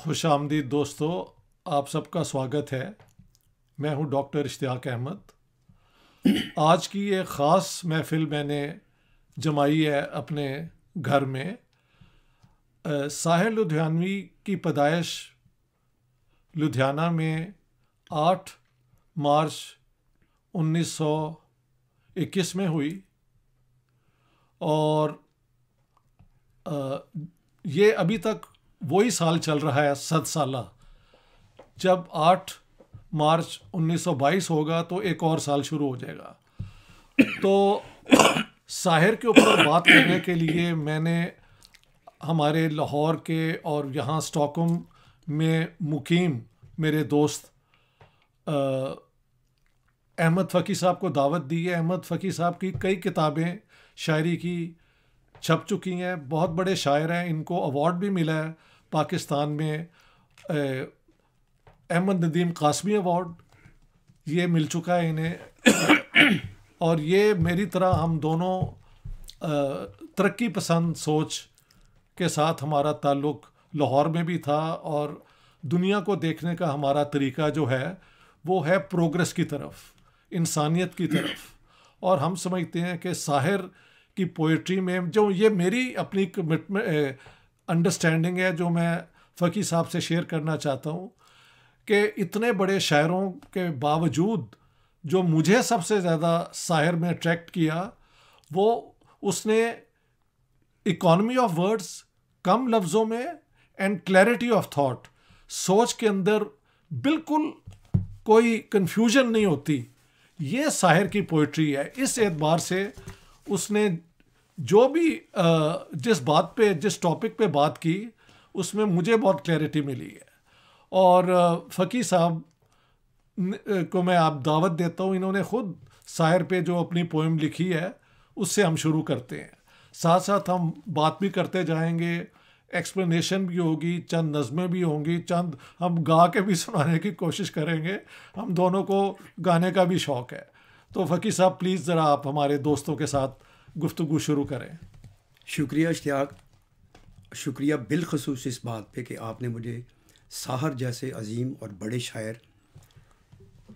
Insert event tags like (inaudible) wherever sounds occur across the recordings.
खुश आमदी दोस्तों आप सबका स्वागत है मैं हूं डॉक्टर इश्तियाक अहमद आज की ये ख़ास महफिल मैंने जमाई है अपने घर में आ, साहिल लुधियानवी की पैदाइश लुधियाना में 8 मार्च 1921 में हुई और आ, ये अभी तक वही साल चल रहा है साल जब 8 मार्च 1922 होगा तो एक और साल शुरू हो जाएगा तो साहिर के ऊपर बात करने के लिए मैंने हमारे लाहौर के और यहाँ स्टॉकम में मुकीम मेरे दोस्त अहमद फ़की साहब को दावत दी है अहमद फ़की साहब की कई किताबें शायरी की छप चुकी हैं बहुत बड़े शायर हैं इनको अवार्ड भी मिला है पाकिस्तान में अहमद नदीम कासमी अवार्ड ये मिल चुका है इन्हें (coughs) और ये मेरी तरह हम दोनों तरक्की पसंद सोच के साथ हमारा ताल्लुक़ लाहौर में भी था और दुनिया को देखने का हमारा तरीका जो है वो है प्रोग्रेस की तरफ इंसानियत की तरफ (coughs) और हम समझते हैं कि साहिर की पोइट्री में जो ये मेरी अपनी कमिटमेंट अंडरस्टैंडिंग है जो मैं फ़कीर साहब से शेयर करना चाहता हूँ कि इतने बड़े शायरों के बावजूद जो मुझे सबसे ज़्यादा शायर में अट्रैक्ट किया वो उसने इकॉनमी ऑफ वर्ड्स कम लफ्ज़ों में एंड क्लैरिटी ऑफ थॉट सोच के अंदर बिल्कुल कोई कन्फ्यूजन नहीं होती ये शायर की पोइट्री है इस एतबार से उसने जो भी जिस बात पे जिस टॉपिक पे बात की उसमें मुझे बहुत क्लैरिटी मिली है और फ़की साहब को मैं आप दावत देता हूँ इन्होंने ख़ुद शायर पे जो अपनी पोइम लिखी है उससे हम शुरू करते हैं साथ साथ हम बात भी करते जाएंगे एक्सप्लेनेशन भी होगी चंद नज़में भी होंगी चंद हम गा के भी सुनाने की कोशिश करेंगे हम दोनों को गाने का भी शौक़ है तो फकीर साहब प्लीज़ ज़रा आप हमारे दोस्तों के साथ गुफ्तु शुरू करें शुक्रिया इश्तियाक शुक्रिया बिलखसूस इस बात पर कि आपने मुझे साहर जैसे अजीम और बड़े शायर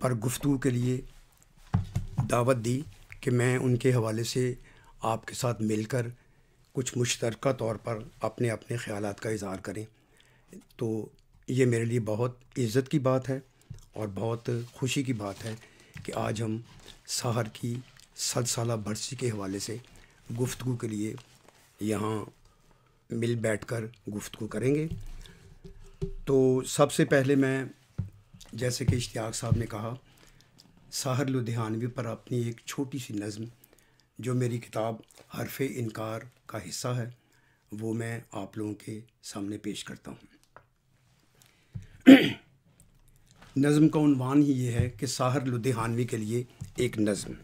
पर गुफ्तु के लिए दावत दी कि मैं उनके हवाले से आपके साथ मिलकर कुछ मुश्तरक तौर पर अपने अपने ख़्याल का इजहार करें तो ये मेरे लिए बहुत इज़्ज़त की बात है और बहुत खुशी की बात है कि आज हम शहर की सद साल बरसी के हवाले से गुफ्तु के लिए यहाँ मिल बैठ कर गुफ्तु करेंगे तो सबसे पहले मैं जैसे कि इश्तियाक साहब ने कहा साहर लुधियानवी पर अपनी एक छोटी सी नज़म जो मेरी किताब हरफ इनकार का हिस्सा है वो मैं आप लोगों के सामने पेश करता हूँ (clears throat) नज़म का उनवान ही ये है कि साहर लुधियानवी के लिए एक नज़म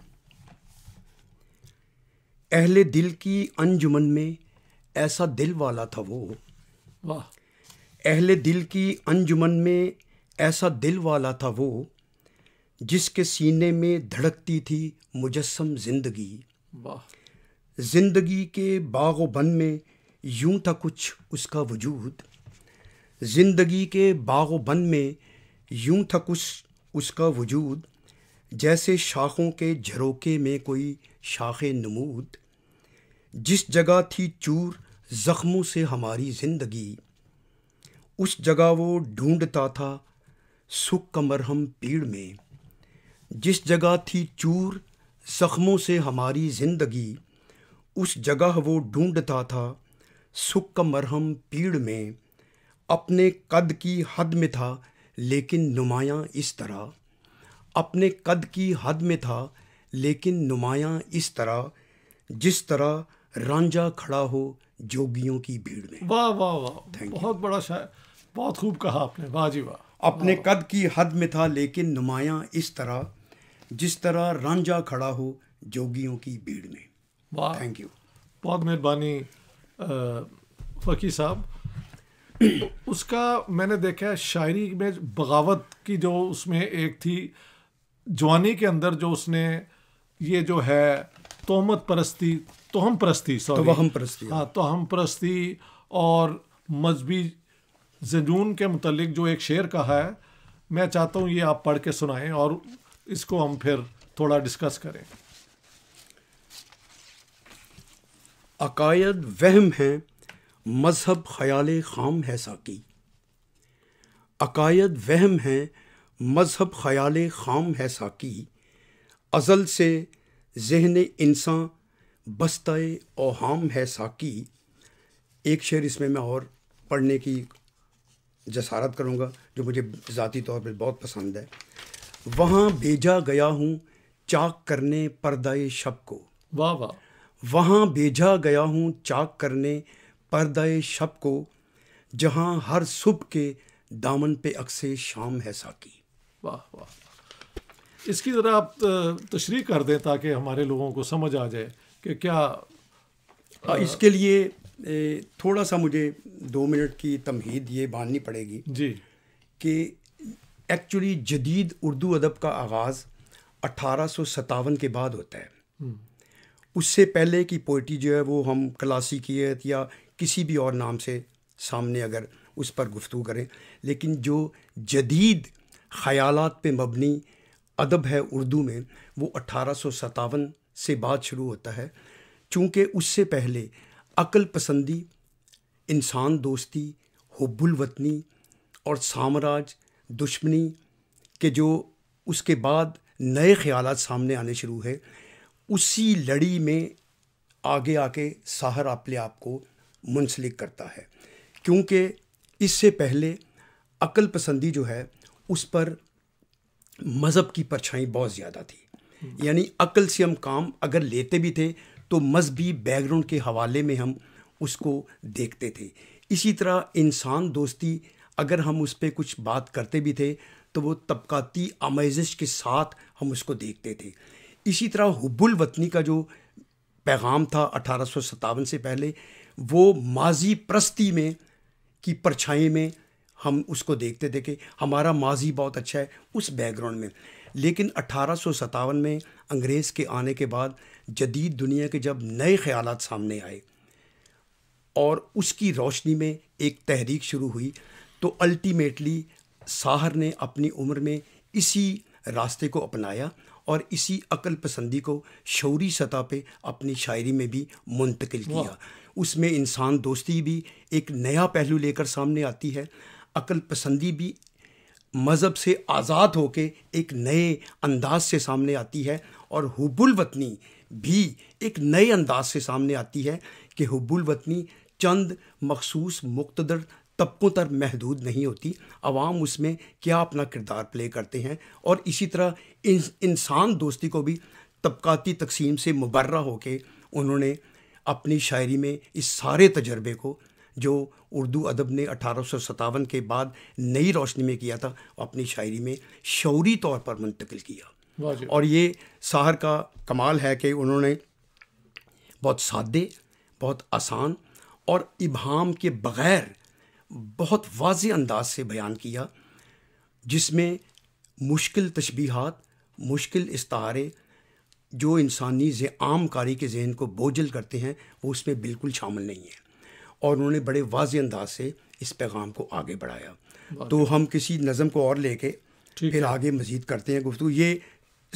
अहले दिल की अंजुमन में ऐसा दिल वाला था वो वाह अहले दिल की अंजुमन में ऐसा दिल वाला था वो जिसके सीने में धड़कती थी मुजस्म जिंदगी वाह जिंदगी के बाग बन में यूं था कुछ उसका वजूद जिंदगी के बाग बन में यूं था कुछ उसका वजूद जैसे शाखों के झरोके में कोई शाख नमूद जिस जगह थी चूर ज़ख्मों से हमारी ज़िंदगी उस जगह वो ढूंढता था सुख का मरहम पीड़ में जिस जगह थी चूर ज़ख्मों से हमारी ज़िंदगी उस जगह वो ढूंढता था सुख का मरहम पीड़ में अपने कद की हद में था लेकिन नुमाया इस तरह अपने कद की हद में था लेकिन नुमाया इस तरह जिस तरह रांझा खड़ा हो जोगियों की भीड़ में वाह वाह वाह बहुत बड़ा शायर बहुत खूब कहा आपने वाह जी वाह अपने कद की हद में था लेकिन नुमाया इस तरह जिस तरह रांझा खड़ा हो जोगियों की भीड़ में वाह थैंक यू बहुत मेहरबानी फ़की साहब तो (clears throat) उसका मैंने देखा है शायरी में बगावत की जो उसमें एक थी जवानी के अंदर जो उसने ये जो है तोहमत परस्ती तो हम प्रस्ती सॉरी तो हम परस्ती हाँ, हाँ तो हम प्रस्ती और मजहबी जनून के मतलब जो एक शेर का है मैं चाहता हूँ ये आप पढ़ के सुनाएं और इसको हम फिर थोड़ा डिस्कस करें अकायद वहम है मज़हब ख्याल खाम है साकी अकायद वहम है मज़हब ख्याल खाम है साकी अज़ल से जहन इंसान बस्ताए ओहाम है साकी एक शेर इसमें मैं और पढ़ने की जसारत करूँगा जो मुझे ज़ाती तौर पर बहुत पसंद है वहाँ भेजा गया हूँ चाक करने पर्दाए शब को वाह वाह वहाँ भेजा गया हूँ चाक करने परद शब को जहाँ हर सुबह के दामन पे अक्से शाम है साकी वाह वाह इसकी ज़रा आप तशरी कर दें ताकि हमारे लोगों को समझ आ जाए कि क्या इसके लिए थोड़ा सा मुझे दो मिनट की तमहीद ये बांधनी पड़ेगी जी कि एक्चुअली जदीद उर्दू अदब का आगाज़ अठारह के बाद होता है हम्म। उससे पहले की पोइट्री जो है वो हम क्लासिकियत या किसी भी और नाम से सामने अगर उस पर गुफ्तु करें लेकिन जो जदीद ख़यालात पे मबनी अदब है उर्दू में वो अठारह से बात शुरू होता है चूँकि उससे पहले अकल पसंदी इंसान दोस्ती हुब्बुल वतनी और साम्राज दुश्मनी के जो उसके बाद नए ख्याल सामने आने शुरू है उसी लड़ी में आगे आके साहर अपने आप को मुंसलिक करता है क्योंकि इससे पहले अकल पसंदी जो है उस पर मज़हब की परछाई बहुत ज़्यादा थी यानी अक्ल से हम काम अगर लेते भी थे तो मजहबी बैकग्राउंड के हवाले में हम उसको देखते थे इसी तरह इंसान दोस्ती अगर हम उस पर कुछ बात करते भी थे तो वो तबकाती आमेजिश के साथ हम उसको देखते थे इसी तरह हुबुल वतनी का जो पैगाम था अठारह से पहले वो माजी प्रस्ती में की परछाई में हम उसको देखते थे कि हमारा माजी बहुत अच्छा है उस बैकग्राउंड में लेकिन अठारह में अंग्रेज़ के आने के बाद जदीद दुनिया के जब नए ख्याल सामने आए और उसकी रोशनी में एक तहरीक शुरू हुई तो अल्टीमेटली साहर ने अपनी उम्र में इसी रास्ते को अपनाया और इसी अकल पसंदी को शौरी सतह पे अपनी शायरी में भी मुंतकिल किया उसमें इंसान दोस्ती भी एक नया पहलू लेकर सामने आती है अकल पसंदी भी मज़हब से आज़ाद के एक नए अंदाज से सामने आती है और हुबुल वतनी भी एक नए अंदाज से सामने आती है कि हुबुल वतनी चंद मखसूस मुक्तदर तबकों तक महदूद नहीं होती आवाम उसमें क्या अपना किरदार प्ले करते हैं और इसी तरह इंसान दोस्ती को भी तबकाती तकसीम से मुबर्रा होकर उन्होंने अपनी शायरी में इस सारे तजर्बे को जो उर्दू अदब ने अठारह के बाद नई रोशनी में किया था और अपनी शायरी में शौरी तौर पर मुंतकिल किया और ये साहर का कमाल है कि उन्होंने बहुत सादे बहुत आसान और इबाम के बग़ैर बहुत वाज अंदाज से बयान किया जिसमें मुश्किल तशबीहात मुश्किल इस्तारे जो इंसानी आम कारी के जहन को बोझल करते हैं वो उसमें बिल्कुल शामिल नहीं है और उन्होंने बड़े वाज अंदाज से इस पैगाम को आगे बढ़ाया तो हम किसी नज़म को और लेके फिर आगे मज़ीद करते हैं गुफ्तु ये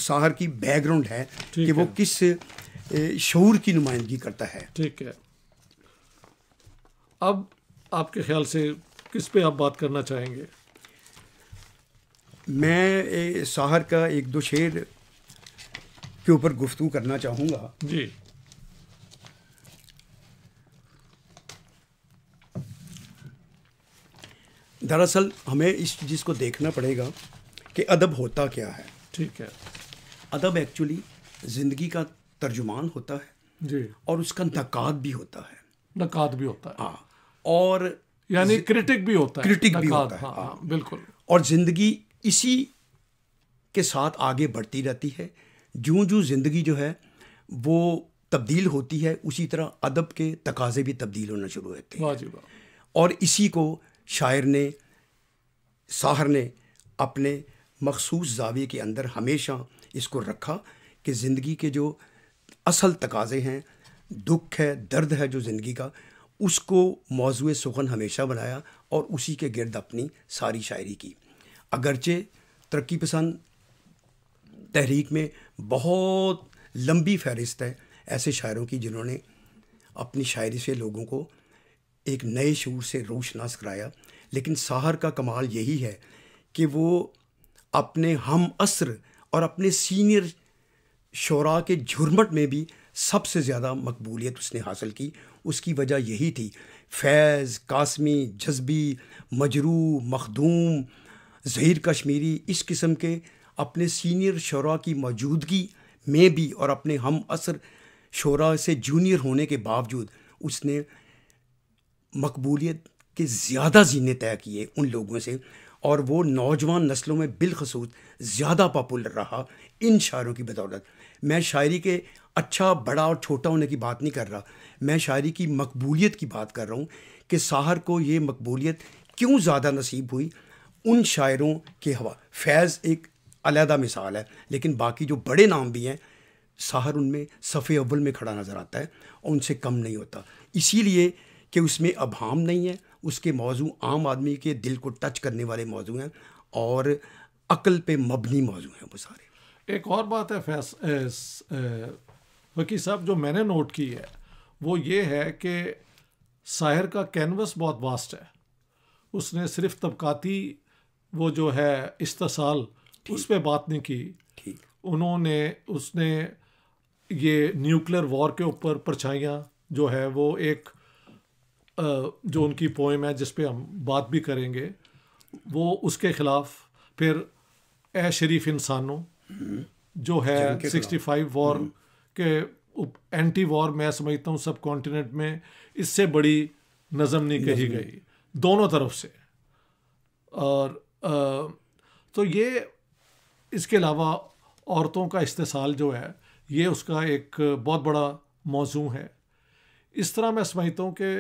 साहर की बैकग्राउंड है कि वो किस शूर की नुमाइंदगी करता है ठीक है अब आपके ख्याल से किस पे आप बात करना चाहेंगे मैं ए, साहर का एक दो शेर के ऊपर गुफ्तु करना चाहूँगा जी दरअसल हमें इस चीज़ को देखना पड़ेगा कि अदब होता क्या है ठीक है अदब एक्चुअली ज़िंदगी का तर्जुमान होता है जी और उसका नकाद भी होता है नकाद भी होता है हाँ और यानी क्रिटिक भी होता है क्रिटिक भी होता है हाँ, हाँ, हाँ बिल्कुल और ज़िंदगी इसी के साथ आगे बढ़ती रहती है जूँ जूँ ज़िंदगी जो है वो तब्दील होती है उसी तरह अदब के तकाजे भी तब्दील होना शुरू होते हैं और इसी को शायर ने साहर ने अपने मखसूस जाविये के अंदर हमेशा इसको रखा कि ज़िंदगी के जो असल तकाजे हैं दुख है दर्द है जो ज़िंदगी का उसको मौजू सुखन हमेशा बनाया और उसी के गिरद अपनी सारी शायरी की अगरचे तरक्की पसंद तहरीक में बहुत लंबी फहरिस्त है ऐसे शायरों की जिन्होंने अपनी शायरी से लोगों को एक नए शूर से रोशनास कराया लेकिन साहर का कमाल यही है कि वो अपने हम असर और अपने सीनियर शरा के झुरमट में भी सबसे ज़्यादा मकबूलियत उसने हासिल की उसकी वजह यही थी फैज़ कासमी जज्बी मजरू मखदूम जहीर कश्मीरी इस किस्म के अपने सीनियर शरा की मौजूदगी में भी और अपने हम असर शरा से जूनियर होने के बावजूद उसने मकबूलियत के ज़्यादा जीने तय किए उन लोगों से और वो नौजवान नस्लों में बिलखसूस ज़्यादा पॉपुलर रहा इन शायरों की बदौलत मैं शायरी के अच्छा बड़ा और छोटा होने की बात नहीं कर रहा मैं शायरी की मकबूलियत की बात कर रहा हूँ कि साहर को ये मकबूलियत क्यों ज़्यादा नसीब हुई उन शायरों के हवा फैज़ एक अलहदा मिसाल है लेकिन बाकी जो बड़े नाम भी हैं साहर उनमें सफ़े अव्वल में खड़ा नज़र आता है और उनसे कम नहीं होता इसीलिए कि उसमें अभाम नहीं है उसके मौजू आम आदमी के दिल को टच करने वाले मौजू हैं और अक्ल पे मबनी मौजू हैं वो सारे एक और बात है फैस वकील साहब जो मैंने नोट की है वो ये है कि शायर का कैनवस बहुत वास्ट है उसने सिर्फ तबकाती वो जो है इस्ताल उस पर बात नहीं की उन्होंने उसने ये न्यूक्लियर वॉर के ऊपर परछाइयाँ जो है वो एक जो उनकी पोइम है जिस पे हम बात भी करेंगे वो उसके ख़िलाफ़ फिर ए शरीफ इंसानों जो है सिक्सटी फाइव वॉर हम्म। के एंटी वॉर मैं समझता हूँ सब कॉन्टिनेंट में इससे बड़ी नज़म नहीं कही गई दोनों तरफ से और आ, तो ये इसके अलावा औरतों का इस्तेसाल जो है ये उसका एक बहुत बड़ा मौजू है इस तरह मैं समझता हूँ कि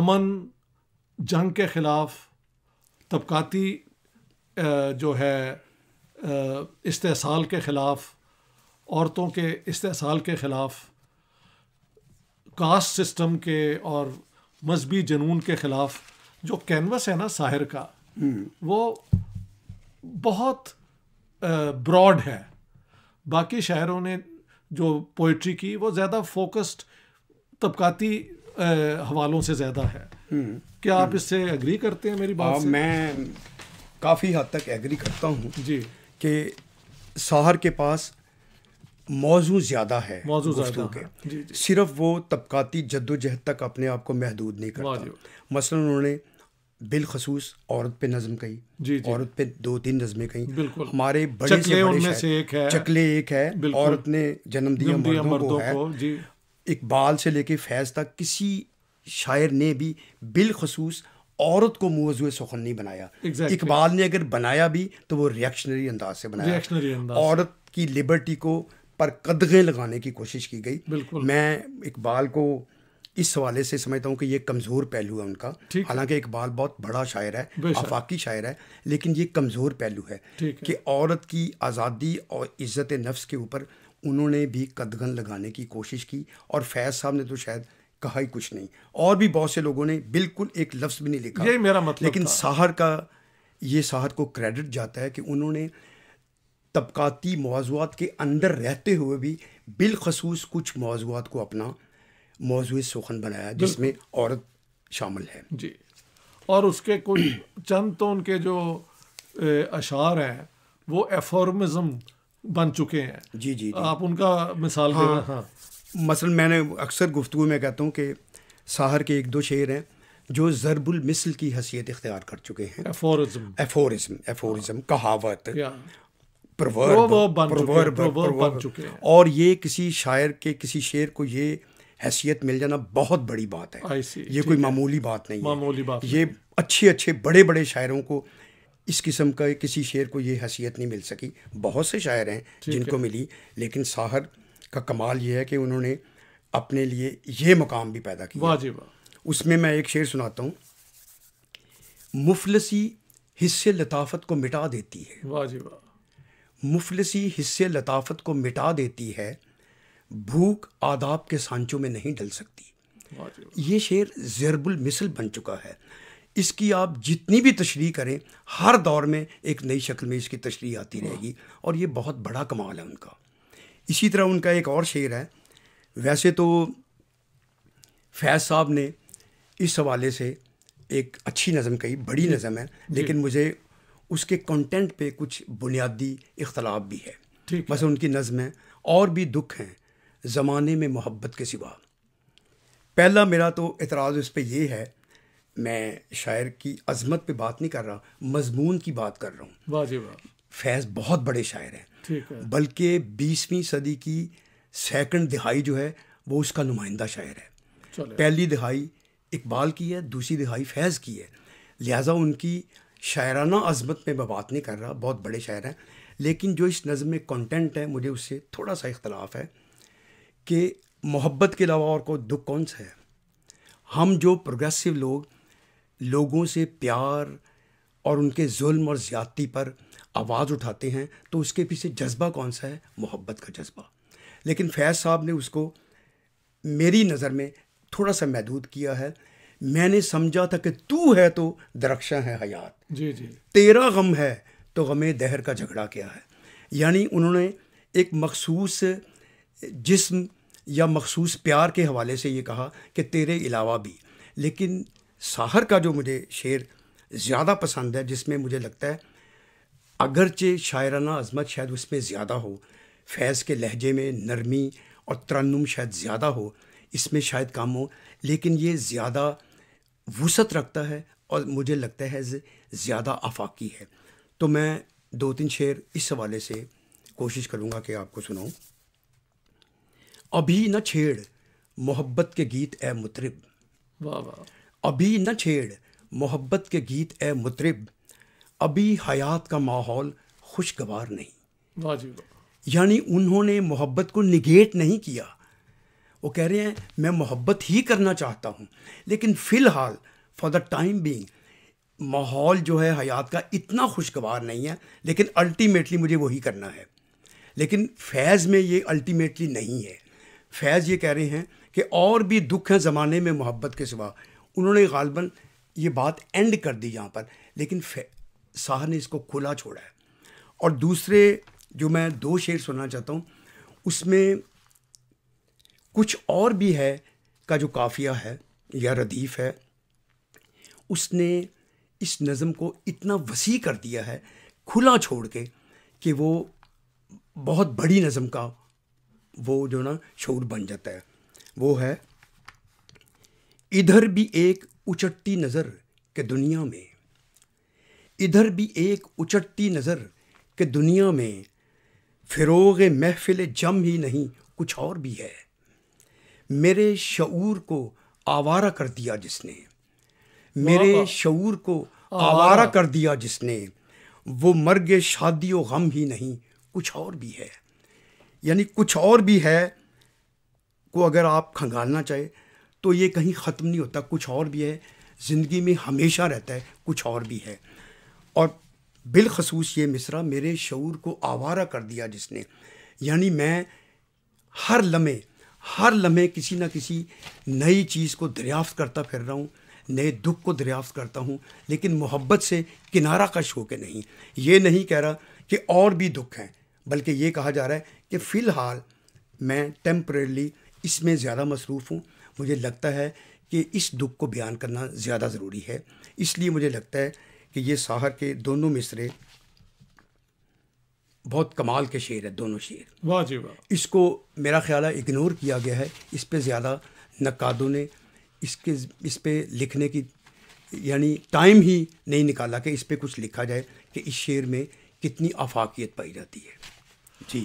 अमन जंग के ख़िलाफ़ तबकाती जो है इस्तेसाल के ख़िलाफ़ औरतों के इस्तेसाल के ख़िलाफ़ कास्ट सिस्टम के और मजहबी जनून के ख़िलाफ़ जो कैनवस है ना साहिर का हम्म। वो बहुत ब्रॉड है बाकी शायरों ने जो पोइट्री की वो ज़्यादा फोकस्ड तबकाती हवालों से ज़्यादा है हम्म। क्या आप हम्म। इससे एग्री करते हैं मेरी बात हाँ, मैं काफ़ी हद तक एग्री करता हूँ जी कि शहर के पास मौजू ज़्यादा है मौजू जी जी। सिर्फ वो तबकाती जद्दोजहद तक अपने आप को महदूद नहीं करता मसला उन्होंने बिलखसूस औरत पे नज़म कही जी, जी औरत पे दो तीन नज़में कही हमारे बड़े से बड़े से एक है चकले एक है औरत ने जन्म दिया मर्दों, को, है। इकबाल से लेके फैज़ तक किसी शायर ने भी बिलखसूस औरत को मुजु सुखन नहीं बनाया exactly. इकबाल ने अगर बनाया भी तो वो रिएक्शनरी अंदाज से बनाया अंदाज। औरत की लिबर्टी को पर कदगें लगाने की कोशिश की गई मैं इकबाल को इस हवाले से समझता हूँ कि ये कमज़ोर पहलू है उनका हालांकि इकबाल बहुत बड़ा शायर है आफाकी शायर है लेकिन ये कमज़ोर पहलू है कि औरत की आज़ादी और इज़्ज़त नफ्स के ऊपर उन्होंने भी कदगन लगाने की कोशिश की और फैज साहब ने तो शायद कहा ही कुछ नहीं और भी बहुत से लोगों ने बिल्कुल एक लफ्ज़ भी नहीं लिखा यही मेरा मतलब लेकिन साहर का ये साहर को क्रेडिट जाता है कि उन्होंने तबकाती मौजूद के अंदर रहते हुए भी बिलखसूस कुछ मौजूद को अपना मौजू सुखन बनाया जिसमें औरत शामिल है जी और उसके कुछ चंद तो उनके जो अशार हैं वो एफॉर्मिज़म बन चुके हैं जी जी, आप उनका मिसाल हाँ, हाँ मसल मैंने अक्सर गुफ्तु में कहता हूँ कि साहर के एक दो शेर हैं जो ज़रबुल मिसल की हसीियत इख्तियार कर चुके हैं हाँ। कहावत और ये किसी शायर के किसी शेर को ये हैसियत मिल जाना बहुत बड़ी बात है ये कोई मामूली बात नहीं मामूली बात ये अच्छे अच्छे बड़े बड़े शायरों को इस किस्म का किसी शेर को ये हैसियत नहीं मिल सकी बहुत से शायर हैं जिनको है। मिली लेकिन साहर का कमाल ये है कि उन्होंने अपने लिए ये मुकाम भी पैदा किया उसमें मैं एक शेर सुनाता हूँ मुफलसी हिस्से लताफत को मिटा देती है मुफलसी हिस्से लताफत को मिटा देती है भूख आदाब के सांचों में नहीं डल सकती ये शेर जरबुल मिसल बन चुका है इसकी आप जितनी भी तशरी करें हर दौर में एक नई शक्ल में इसकी तशरी आती रहेगी और ये बहुत बड़ा कमाल है उनका इसी तरह उनका एक और शेर है वैसे तो फैज़ साहब ने इस हवाले से एक अच्छी नज़म कही बड़ी नज़म है लेकिन मुझे उसके कंटेंट पे कुछ बुनियादी इख्तलाफ भी है बस उनकी नज़म है और भी दुख हैं ज़माने में मोहब्बत के सिवा पहला मेरा तो एतराज़ उस पर यह है मैं शायर की अजमत पे बात नहीं कर रहा मजमून की बात कर रहा हूँ फैज़ बहुत बड़े शायर हैं है बल्कि बीसवीं सदी की सेकंड दिहाई जो है वो उसका नुमाइंदा शायर है पहली दिहाई इकबाल की है दूसरी दिहाई फैज़ की है लिहाजा उनकी शायराना अजमत पर मैं बात नहीं कर रहा बहुत बड़े शायर हैं लेकिन जो इस नज़म में कंटेंट है मुझे उससे थोड़ा सा इख्तलाफ है कि मोहब्बत के अलावा और कोई दुख कौन सा है हम जो प्रोग्रेसिव लोग लोगों से प्यार और उनके जुल्म और ज़्यादती पर आवाज़ उठाते हैं तो उसके पीछे जज्बा कौन सा है मोहब्बत का जज्बा लेकिन फैज़ साहब ने उसको मेरी नज़र में थोड़ा सा महदूद किया है मैंने समझा था कि तू है तो दरक्षा है हयात जी जी तेरा गम है तो गमे दहर का झगड़ा क्या है यानी उन्होंने एक मखसूस जिस्म या मखसूस प्यार के हवाले से ये कहा कि तेरे अलावा भी लेकिन साहर का जो मुझे शेर ज़्यादा पसंद है जिसमें मुझे लगता है अगरचे शायराना अजमत शायद उसमें ज़्यादा हो फैज़ के लहजे में नरमी और तरन्नुम शायद ज़्यादा हो इसमें शायद कम हो लेकिन ये ज़्यादा वसत रखता है और मुझे लगता है ज़्यादा आफाकी है तो मैं दो तीन शेर इस हवाले से कोशिश करूँगा कि आपको सुनाऊँ अभी न छेड़ मोहब्बत के गीत ए मुतरब वाह वाह अभी न छेड़ मोहब्बत के गीत ए मुतरब अभी हयात का माहौल खुशगवार नहीं यानी उन्होंने मोहब्बत को निगेट नहीं किया वो कह रहे हैं मैं मोहब्बत ही करना चाहता हूँ लेकिन फ़िलहाल फॉर द टाइम बींग माहौल जो है हयात का इतना खुशगवार नहीं है लेकिन अल्टीमेटली मुझे वही करना है लेकिन फैज़ में ये अल्टीमेटली नहीं है फैज़ ये कह रहे हैं कि और भी दुख हैं ज़माने में मोहब्बत के सिवा उन्होंने गालबन ये बात एंड कर दी यहाँ पर लेकिन शाह ने इसको खुला छोड़ा है और दूसरे जो मैं दो शेर सुनना चाहता हूँ उसमें कुछ और भी है का जो काफिया है या रदीफ़ है उसने इस नज़म को इतना वसी कर दिया है खुला छोड़ के कि वो बहुत बड़ी नज़म का वो जो ना शूर बन जाता है वो है इधर भी एक उचटती नज़र के दुनिया में इधर भी एक उचटती नज़र के दुनिया में फिरोग महफिल जम ही नहीं कुछ और भी है मेरे शूर को आवारा कर दिया जिसने मेरे शूर को आवारा कर दिया जिसने वो मर गए शादी गम ही नहीं कुछ और भी है यानी कुछ और भी है को अगर आप खंगालना चाहे तो ये कहीं ख़त्म नहीं होता कुछ और भी है ज़िंदगी में हमेशा रहता है कुछ और भी है और बिलखसूस ये मिसरा मेरे शूर को आवारा कर दिया जिसने यानी मैं हर लम्हे हर लम्हे किसी ना किसी नई चीज़ को दरियाफ्त करता फिर रहा हूँ नए दुख को दरियाफ्त करता हूँ लेकिन मोहब्बत से किनारा कश होकर नहीं ये नहीं कह रहा कि और भी दुख हैं बल्कि ये कहा जा रहा है कि फ़िलहाल मैं टेम्परेली इसमें ज़्यादा मसरूफ़ हूँ मुझे लगता है कि इस दुख को बयान करना ज़्यादा ज़रूरी है इसलिए मुझे लगता है कि ये साहर के दोनों मिसरे बहुत कमाल के शेर है दोनों शेर वाह जी वाह इसको मेरा ख्याल है इग्नोर किया गया है इस पर ज़्यादा नक्कादों ने इसके इस पर लिखने की यानी टाइम ही नहीं निकाला कि इस पर कुछ लिखा जाए कि इस शेर में कितनी आफाकियत पाई जाती है जी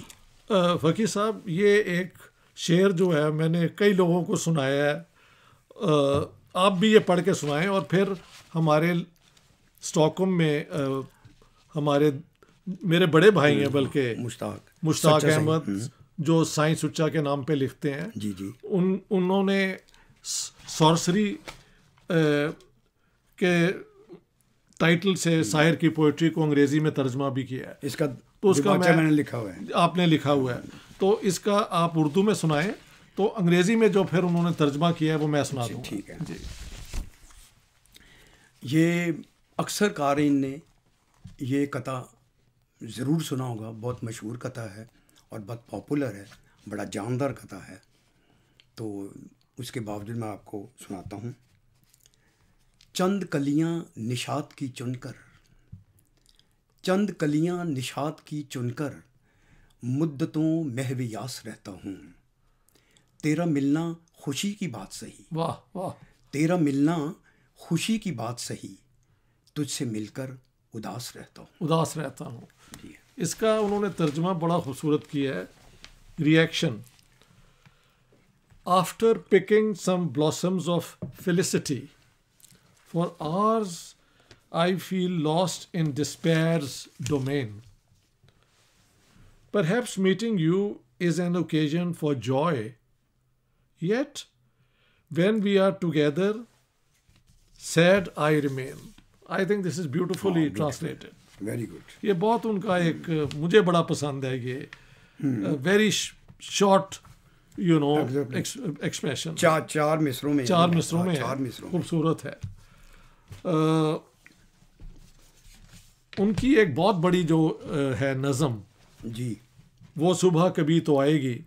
फ़कीर साहब ये एक शेर जो है मैंने कई लोगों को सुनाया है आप भी ये पढ़ के सुनाएं और फिर हमारे स्टॉकम में आ, हमारे मेरे बड़े भाई हैं बल्कि हम्म, मुश्ताक मुश्ताक अहमद हम्म। जो साइंस उच्चा के नाम पे लिखते हैं जी जी उन उन्होंने सॉर्सरी के टाइटल से शायर की पोइट्री को अंग्रेज़ी में तर्जमा भी किया है इसका तो उसका मैं, मैंने लिखा हुआ है आपने लिखा हुआ है तो इसका आप उर्दू में सुनाएं तो अंग्रेज़ी में जो फिर उन्होंने तर्जमा किया है वो मैं सुना दूँ ठीक है जी ये अक्सर कारीन ने ये कथा ज़रूर सुना होगा बहुत मशहूर कथा है और बहुत पॉपुलर है बड़ा जानदार कथा है तो उसके बावजूद मैं आपको सुनाता हूँ चंद कलियाँ निशात की चुनकर चंद कलियाँ निशात की चुनकर मुद्दतों व्यास रहता हूँ तेरा मिलना खुशी की बात सही वाह वाह तेरा मिलना खुशी की बात सही तुझसे मिलकर उदास रहता हूँ उदास रहता हूँ इसका उन्होंने तर्जमा बड़ा खूबसूरत किया है reaction after picking some blossoms of felicity for hours I feel lost in despair's domain Perhaps meeting you is an occasion for joy. Yet, when we are together, sad I remain. I think this is beautifully oh, translated. Very good. ये बहुत उनका एक मुझे बड़ा पसंद है ये very short you know expression. चार चार मिस्रों में चार मिस्रों में चार मिस्रों खूबसूरत है uh, उनकी एक बहुत बड़ी जो है नज़म जी वो सुबह कभी तो आएगी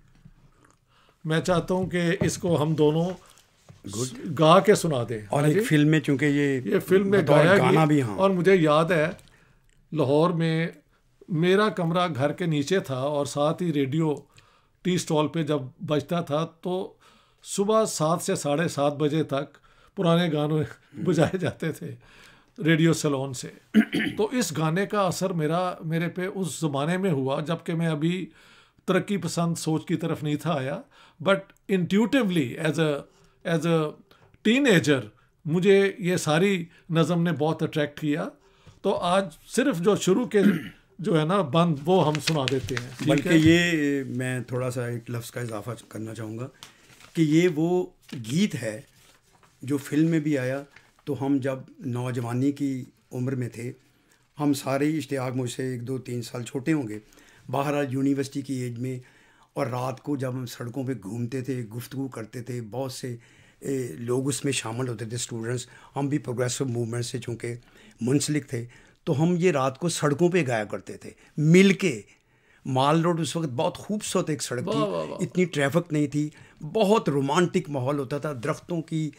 मैं चाहता हूँ कि इसको हम दोनों गा के सुना दें और हाँ एक फिल्म में चूंकि ये ये फिल्म में मतलब गाया गाना भी हाँ। और मुझे याद है लाहौर में मेरा कमरा घर के नीचे था और साथ ही रेडियो टी स्टॉल पे जब बजता था तो सुबह सात से साढ़े सात बजे तक पुराने गानों हम्म। बजाए जाते थे रेडियो सलोन से तो इस गाने का असर मेरा मेरे पे उस ज़माने में हुआ जबकि मैं अभी तरक्की पसंद सोच की तरफ नहीं था आया but intuitively age as a teenager मुझे ये सारी नज़म ने बहुत अट्रैक्ट किया तो आज सिर्फ जो शुरू के जो है ना बंद वो हम सुना देते हैं बल्कि ये मैं थोड़ा सा एक लफ्ज़ का इजाफा करना चाहूँगा कि ये वो गीत है जो फिल्म में भी आया तो हम जब नौजवानी की उम्र में थे हम सारे ही इश्तियाक मुझसे एक दो तीन साल छोटे होंगे आज यूनिवर्सिटी की एज में और रात को जब हम सड़कों पे घूमते थे गुफ्तु करते थे बहुत से ए, लोग उसमें शामिल होते थे स्टूडेंट्स हम भी प्रोग्रेसिव मूवमेंट से चूँकि मुंसलिक थे तो हम ये रात को सड़कों पे गाया करते थे मिल के माल रोड उस वक्त बहुत खूबसूरत एक सड़क थी इतनी ट्रैफिक नहीं थी बहुत रोमांटिक माहौल होता था दरख्तों की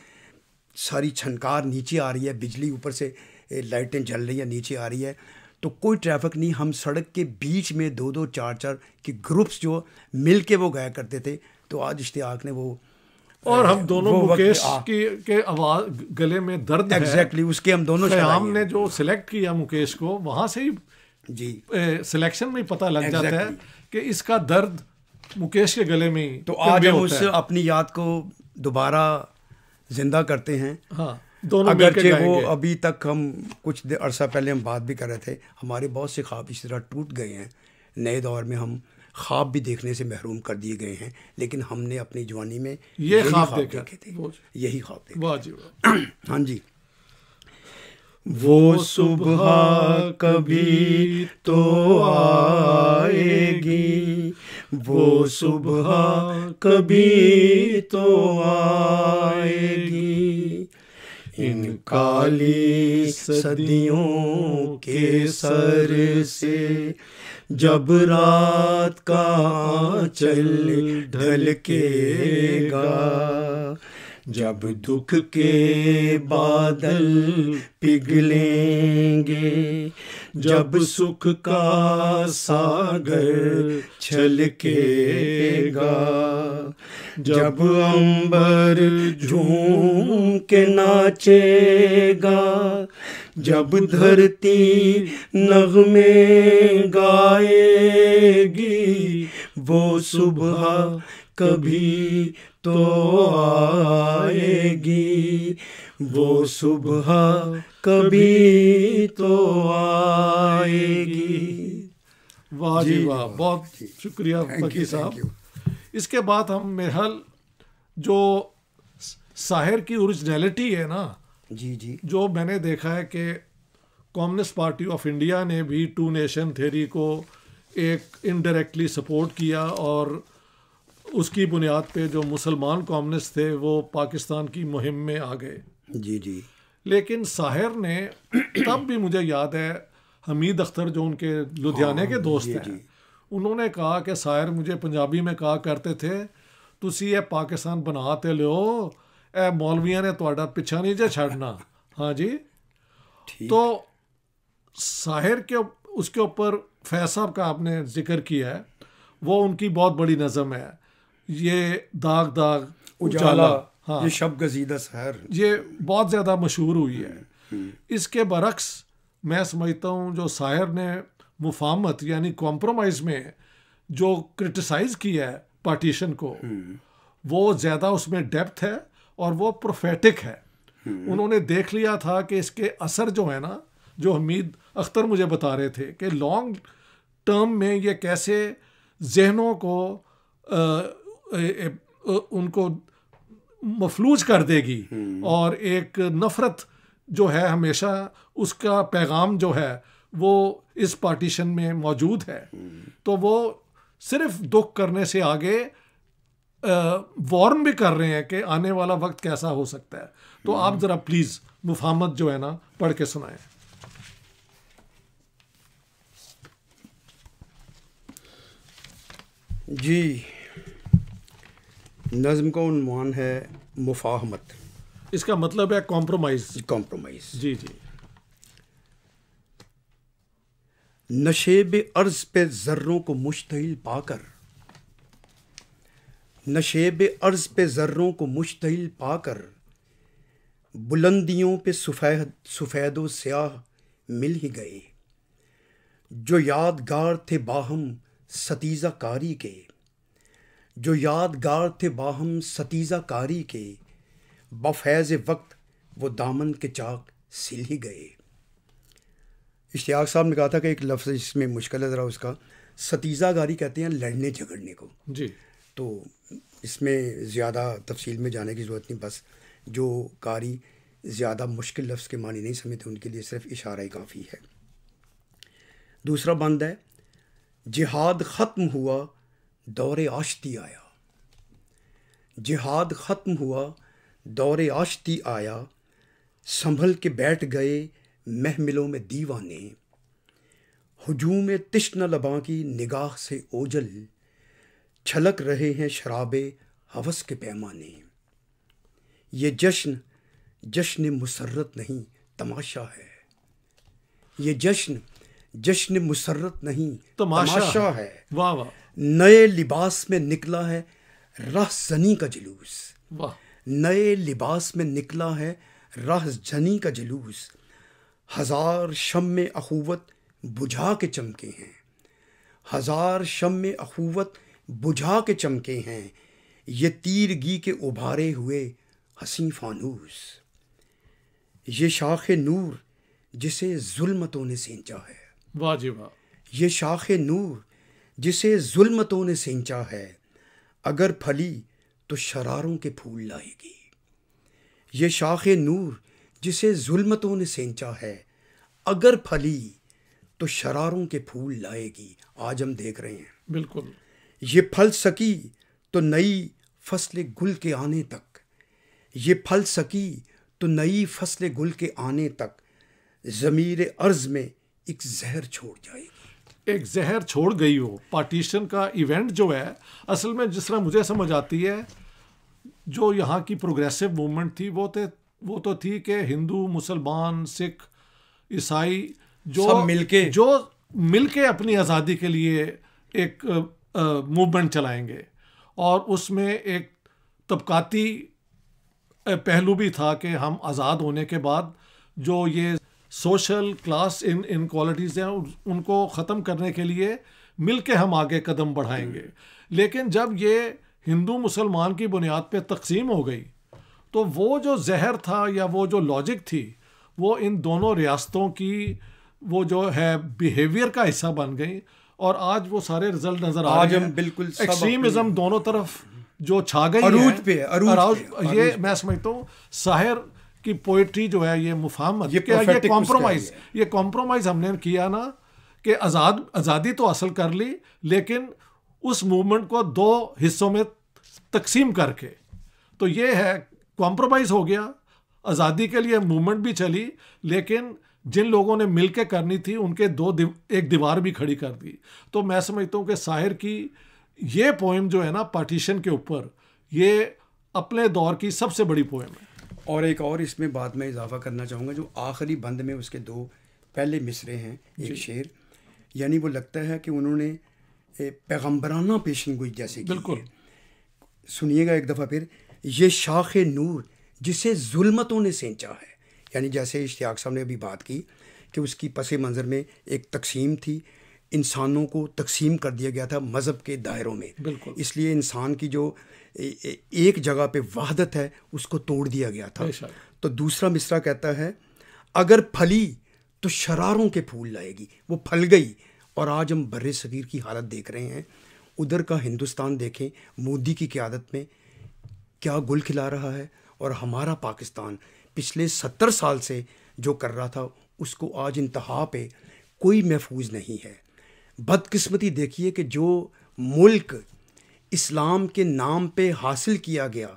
सारी छनकार नीचे आ रही है बिजली ऊपर से लाइटें जल रही है नीचे आ रही है तो कोई ट्रैफिक नहीं हम सड़क के बीच में दो दो चार चार के ग्रुप्स जो मिल के वो गया करते थे तो आज इश्तियाक ने वो और हम दोनों मुकेश की के आवाज गले में दर्द एग्जैक्टली exactly, उसके हम दोनों ने जो सिलेक्ट किया मुकेश को वहाँ से ही जी सिलेक्शन में पता लग exactly. जाता है कि इसका दर्द मुकेश के गले में तो आज उस अपनी याद को दोबारा जिंदा करते हैं हाँ दोनों अगरचे वो अभी तक हम कुछ अरसा पहले हम बात भी कर रहे थे हमारे बहुत से ख्वाब इस तरह टूट गए हैं नए दौर में हम ख्वाब भी देखने से महरूम कर दिए गए हैं लेकिन हमने अपनी जवानी में ये ख्वाब देखे थे यही ख्वाब देखे (clears throat) हाँ जी वो सुबह कभी तो आएगी वो सुबह कभी तो आएगी इन काली सदियों के सर से जब रात का चल ढलकेगा जब दुख के बादल पिघलेंगे जब सुख का सागर छलकेगा जब अंबर झूम के नाचेगा जब धरती नगमे गाएगी वो सुबह कभी तो आएगी वो सुबह कभी तो आएगी वाह जी वाह बहुत शुक्रिया बकी साहब इसके बाद हम मेहल जो साहिर की ओरिजिनलिटी है ना जी जी जो मैंने देखा है कि कम्युनिस्ट पार्टी ऑफ इंडिया ने भी टू नेशन थेरी को एक इनडायरेक्टली सपोर्ट किया और उसकी बुनियाद पे जो मुसलमान कॉम्युनिस्ट थे वो पाकिस्तान की मुहिम में आ गए जी जी लेकिन साहिर ने (clears throat) तब भी मुझे याद है हमीद अख्तर जो उनके लुधियाने हाँ, के दोस्त थे उन्होंने कहा कि साहिर मुझे पंजाबी में कहा करते थे तुसी ये पाकिस्तान बनाते लो ए मौलविया ने ਨੇ पिछा नहीं जे छड़ना (laughs) हाँ जी तो साहिर के उसके ऊपर फैज साहब का आपने जिक्र किया है वो उनकी बहुत बड़ी नज़म है ये दाग दाग उजाला हाँ ये शब गजीदा सहर ये बहुत ज़्यादा मशहूर हुई है हम्म, हम्म। इसके बरक्स मैं समझता हूँ जो शायर ने मुफामत यानी कॉम्प्रोमाइज़ में जो क्रिटिसाइज़ किया है पार्टीशन को हम्म। वो ज़्यादा उसमें डेप्थ है और वो प्रोफेटिक है उन्होंने देख लिया था कि इसके असर जो है ना जो हमीद अख्तर मुझे बता रहे थे कि लॉन्ग टर्म में ये कैसे जहनों को आ, उनको मफलूज कर देगी हम्म। और एक नफ़रत जो है हमेशा उसका पैगाम जो है वो इस पार्टीशन में मौजूद है हम्म। तो वो सिर्फ दुख करने से आगे वार्न भी कर रहे हैं कि आने वाला वक्त कैसा हो सकता है तो हम्म। आप ज़रा प्लीज़ मुफामत जो है ना पढ़ के सुनाएं जी नज़म का उनवान है मुफाहमत इसका मतलब है कॉम्प्रोमाइज कॉम्प्रोमाइज जी जी नशेब अर्ज पे जर्रों को मुश्तिल पाकर नशेब अर्ज पे जर्रों को मुश्तिल पाकर बुलंदियों पे सफ़ेद सफ़ेद व स्याह मिल ही गए जो यादगार थे बाहम सतीज़ा कारी के जो यादगार थे बाहम सतीज़ा कारी के बफैज़ वक्त वो दामन के चाक सिल ही गए इश्तियाक साहब ने कहा था कि एक लफ्ज़ इसमें मुश्किल है ज़रा उसका गारी कहते हैं लड़ने झगड़ने को जी तो इसमें ज़्यादा तफसील में जाने की ज़रूरत नहीं बस जो कारी ज़्यादा मुश्किल लफ्ज़ के मानी नहीं समझते उनके लिए सिर्फ इशारा ही काफ़ी है दूसरा बंद है जिहाद ख़त्म हुआ दौर आशती आया जिहाद ख़त्म हुआ दौर आशती आया संभल के बैठ गए महमिलों में दीवाने हजूम तिश्न लबा की निगाह से ओझल छलक रहे हैं शराब हवस के पैमाने ये जश्न जश्न मुसरत नहीं तमाशा है ये जश्न जश्न मुसरत नहीं तमाशा, तमाशा है, है। वाह वाह नए लिबास में निकला है राहजनी का जुलूस नए लिबास में निकला है राहजनी का जुलूस हज़ार शम में अखूवत बुझा के चमके हैं हज़ार शम में अखूवत बुझा के चमके हैं ये तीरगी के उभारे हुए हसी फानूस ये शाख नूर जिसे जुल्मतों ने सींचा है वाह जी वाह ये शाख नूर जिसे जुल्मतों ने सिंचा है अगर फली तो शरारों के फूल लाएगी ये शाख नूर जिसे जुल्मतों ने सेंचा है अगर फली तो शरारों के फूल लाएगी आज हम देख रहे हैं बिल्कुल ये फल सकी तो नई फसल गुल के आने तक ये फल सकी तो नई फसल गुल के आने तक ज़मीर अर्ज में एक जहर छोड़ जाएगी एक जहर छोड़ गई हो पार्टीशन का इवेंट जो है असल में जिस तरह मुझे समझ आती है जो यहाँ की प्रोग्रेसिव मूवमेंट थी वो तो वो तो थी कि हिंदू मुसलमान सिख ईसाई जो मिलके जो मिलके अपनी आज़ादी के लिए एक मूवमेंट चलाएंगे और उसमें एक तबकाती पहलू भी था कि हम आज़ाद होने के बाद जो ये social class in inequalities हैं उनको ख़त्म करने के लिए मिल के हम आगे कदम बढ़ाएंगे लेकिन जब ये हिंदू मुसलमान की बुनियाद पे तकसीम हो गई तो वो जो जहर था या वो जो लॉजिक थी वो इन दोनों रियासतों की वो जो है बिहेवियर का हिस्सा बन गई और आज वो सारे रिजल्ट नज़र आ रहे हैं बिल्कुल एक्सट्रीमिज्म दोनों तरफ जो छा गई अरूज पे अरूज ये मैं समझता हूँ साहिर कि पोइट्री जो है ये मुफाम ये, ये कॉम्प्रोमाइज ये कॉम्प्रोमाइज हमने किया ना कि आज़ाद आज़ादी तो हासिल कर ली लेकिन उस मूवमेंट को दो हिस्सों में तकसीम करके तो ये है कॉम्प्रोमाइज हो गया आज़ादी के लिए मूवमेंट भी चली लेकिन जिन लोगों ने मिल के करनी थी उनके दो दिव, एक दीवार भी खड़ी कर दी तो मैं समझता हूँ कि शायर की ये पोइम जो है ना पार्टीशन के ऊपर ये अपने दौर की सबसे बड़ी पोइम है और एक और इसमें बात में इजाफा करना चाहूँगा जो आखिरी बंद में उसके दो पहले मिसरे हैं एक शेर यानी वो लगता है कि उन्होंने पैगम्बराना पेशन गोई जैसे बिल्कुल सुनिएगा एक दफ़ा फिर ये शाख नूर जिसे जुलमतों ने सेंचा है यानी जैसे इश्तियाक साहब ने अभी बात की कि उसकी पस मंज़र में एक तकसीम थी इंसानों को तकसीम कर दिया गया था मज़हब के दायरों में बिल्कुल इसलिए इंसान की जो एक जगह पे वहादत है उसको तोड़ दिया गया था तो दूसरा मिसरा कहता है अगर फली तो शरारों के फूल लाएगी वो फल गई और आज हम बर सगीर की हालत देख रहे हैं उधर का हिंदुस्तान देखें मोदी की क्यादत में क्या गुल खिला रहा है और हमारा पाकिस्तान पिछले सत्तर साल से जो कर रहा था उसको आज इंतहा पे कोई महफूज नहीं है बदकिस्मती देखिए कि जो मुल्क इस्लाम के नाम पे हासिल किया गया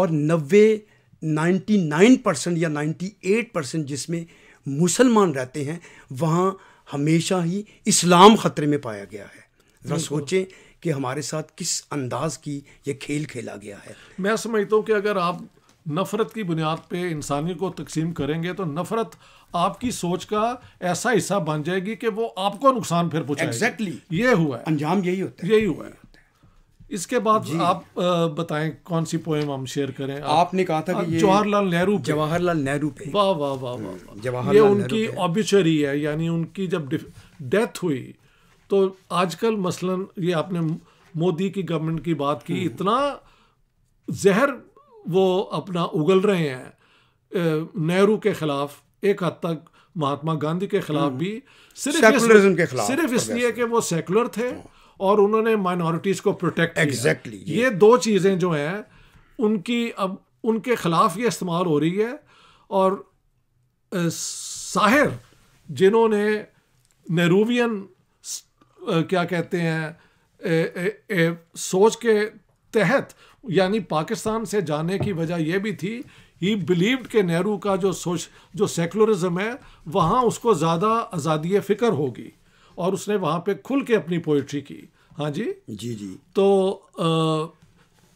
और नबे नाइन परसेंट या नाइन्टी एट परसेंट जिसमें मुसलमान रहते हैं वहाँ हमेशा ही इस्लाम ख़तरे में पाया गया है ज़रा सोचें कि हमारे साथ किस अंदाज की ये खेल खेला गया है मैं समझता हूँ कि अगर आप नफ़रत की बुनियाद पे इंसानी को तकसीम करेंगे तो नफ़रत आपकी सोच का ऐसा हिस्सा बन जाएगी कि वो आपको नुकसान फिर पहुंचाएगी एग्जैक्टली exactly. ये हुआ है अंजाम यही होता है यही हुआ है इसके बाद आप बताएं कौन सी पोएम हम शेयर करें आप, आपने कहा था कि जवाहरलाल नेहरू जवाहरलाल नेहरू पे वाह वाह वाह वाह हम्म, जवाहरलाल ये उनकी ऑबिचरी है यानी उनकी जब डेथ हुई तो आजकल मसलन ये आपने मोदी की गवर्नमेंट की बात की हम्म। इतना जहर वो अपना उगल रहे हैं नेहरू के खिलाफ एक हद तक महात्मा गांधी के खिलाफ हम्म। भी सिर्फ सिर्फ इसलिए कि वो सेकुलर थे हाँ। और उन्होंने माइनॉरिटीज को प्रोटेक्ट एग्जैक्टली exactly, ये।, ये दो चीज़ें जो हैं उनकी अब उनके खिलाफ ये इस्तेमाल हो रही है और साहिर जिन्होंने नेहरूवियन क्या कहते हैं ए, ए, ए, सोच के तहत यानी पाकिस्तान से जाने की वजह यह भी थी ही बिलीव्ड के नेहरू का जो सोच जो सेकुलरिज्म है वहाँ उसको ज़्यादा आज़ादी फ़िक्र होगी और उसने वहाँ पे खुल के अपनी पोइट्री की हाँ जी जी जी तो आ,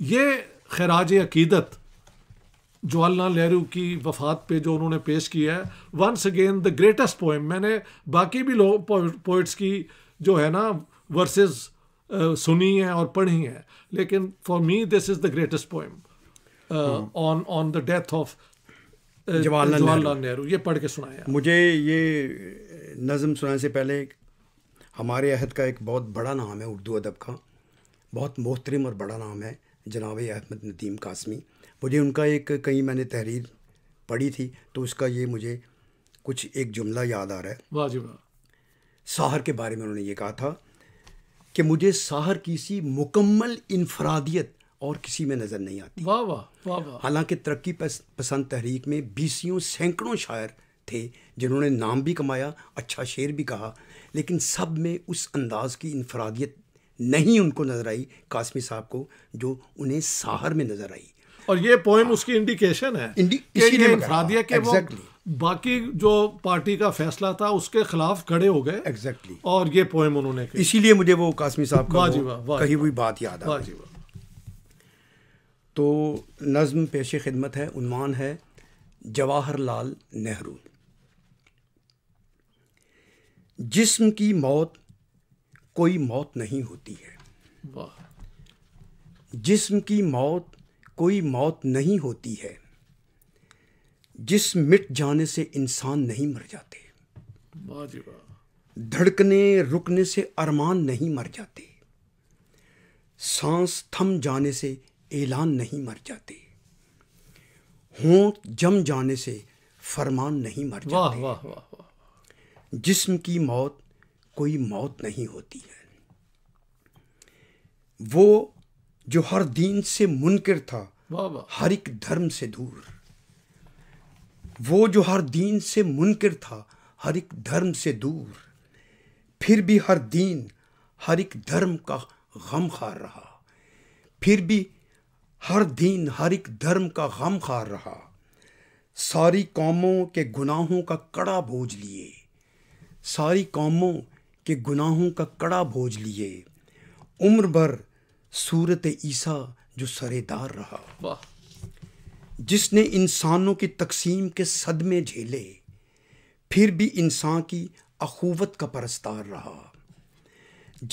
ये खराज अकीदत जवाहरलाल नेहरू की वफात पे जो उन्होंने पेश किया है once again the greatest poem मैंने बाकी भी लोग पोइट्स की जो है ना वर्सेस सुनी है और पढ़ी है लेकिन for me this is the greatest poem on on the death of Jawaharlal Jawaharlal Nehru ये पढ़ के सुनाया मुझे ये नज़म सुनाने से पहले हमारे अहद का एक बहुत बड़ा नाम है उर्दू अदब का बहुत मोहतरम और बड़ा नाम है जनाब अहमद नदीम कासमी मुझे उनका एक कहीं मैंने तहरीर पढ़ी थी तो उसका ये मुझे कुछ एक जुमला याद आ रहा है वाजिब साहर के बारे में उन्होंने ये कहा था कि मुझे साहर की सी मुकम्मल इनफरादियत और किसी में नज़र नहीं आती वाह वाह वाह वाह हालांकि तरक्की पस, पसंद तहरीक में बीसियों सैकड़ों शायर थे जिन्होंने नाम भी कमाया अच्छा शेर भी कहा लेकिन सब में उस अंदाज की इनफरादियत नहीं उनको नज़र आई कासमी साहब को जो उन्हें साहर में नज़र आई और ये पोएम उसकी इंडिकेशन है इंडि, के बाकी जो पार्टी का फैसला था उसके खिलाफ खड़े हो गए एग्जैक्टली exactly. और ये पोएम उन्होंने इसीलिए मुझे वो कासमी साहब का कही हुई बात याद है तो नज्म पेशे खिदमत है उनवान है जवाहरलाल नेहरू जिस्म की मौत कोई मौत नहीं होती है जिस्म की मौत कोई मौत नहीं होती है जिस्म मिट जाने से इंसान नहीं मर जाते धड़कने रुकने से अरमान नहीं मर जाते सांस थम जाने से ऐलान नहीं मर जाते होंठ जम जाने से फरमान नहीं मर जाते वाह वाह वाह वा। जिस्म की मौत कोई मौत नहीं होती है वो जो हर दीन से मुनकर था हर एक धर्म से दूर वो जो हर दीन से मुनकर था हर एक धर्म से दूर फिर भी हर दीन हर एक धर्म का गम खा रहा फिर भी हर दीन हर एक धर्म का गम खा रहा सारी कौमों के गुनाहों का कड़ा बोझ लिए सारी कौमों के गुनाहों का कड़ा भोज लिए उम्र भर सूरत ईसा जो सरेदार रहा वाह जिसने इंसानों की तकसीम के सदमे झेले फिर भी इंसान की अखूवत का परस्तार रहा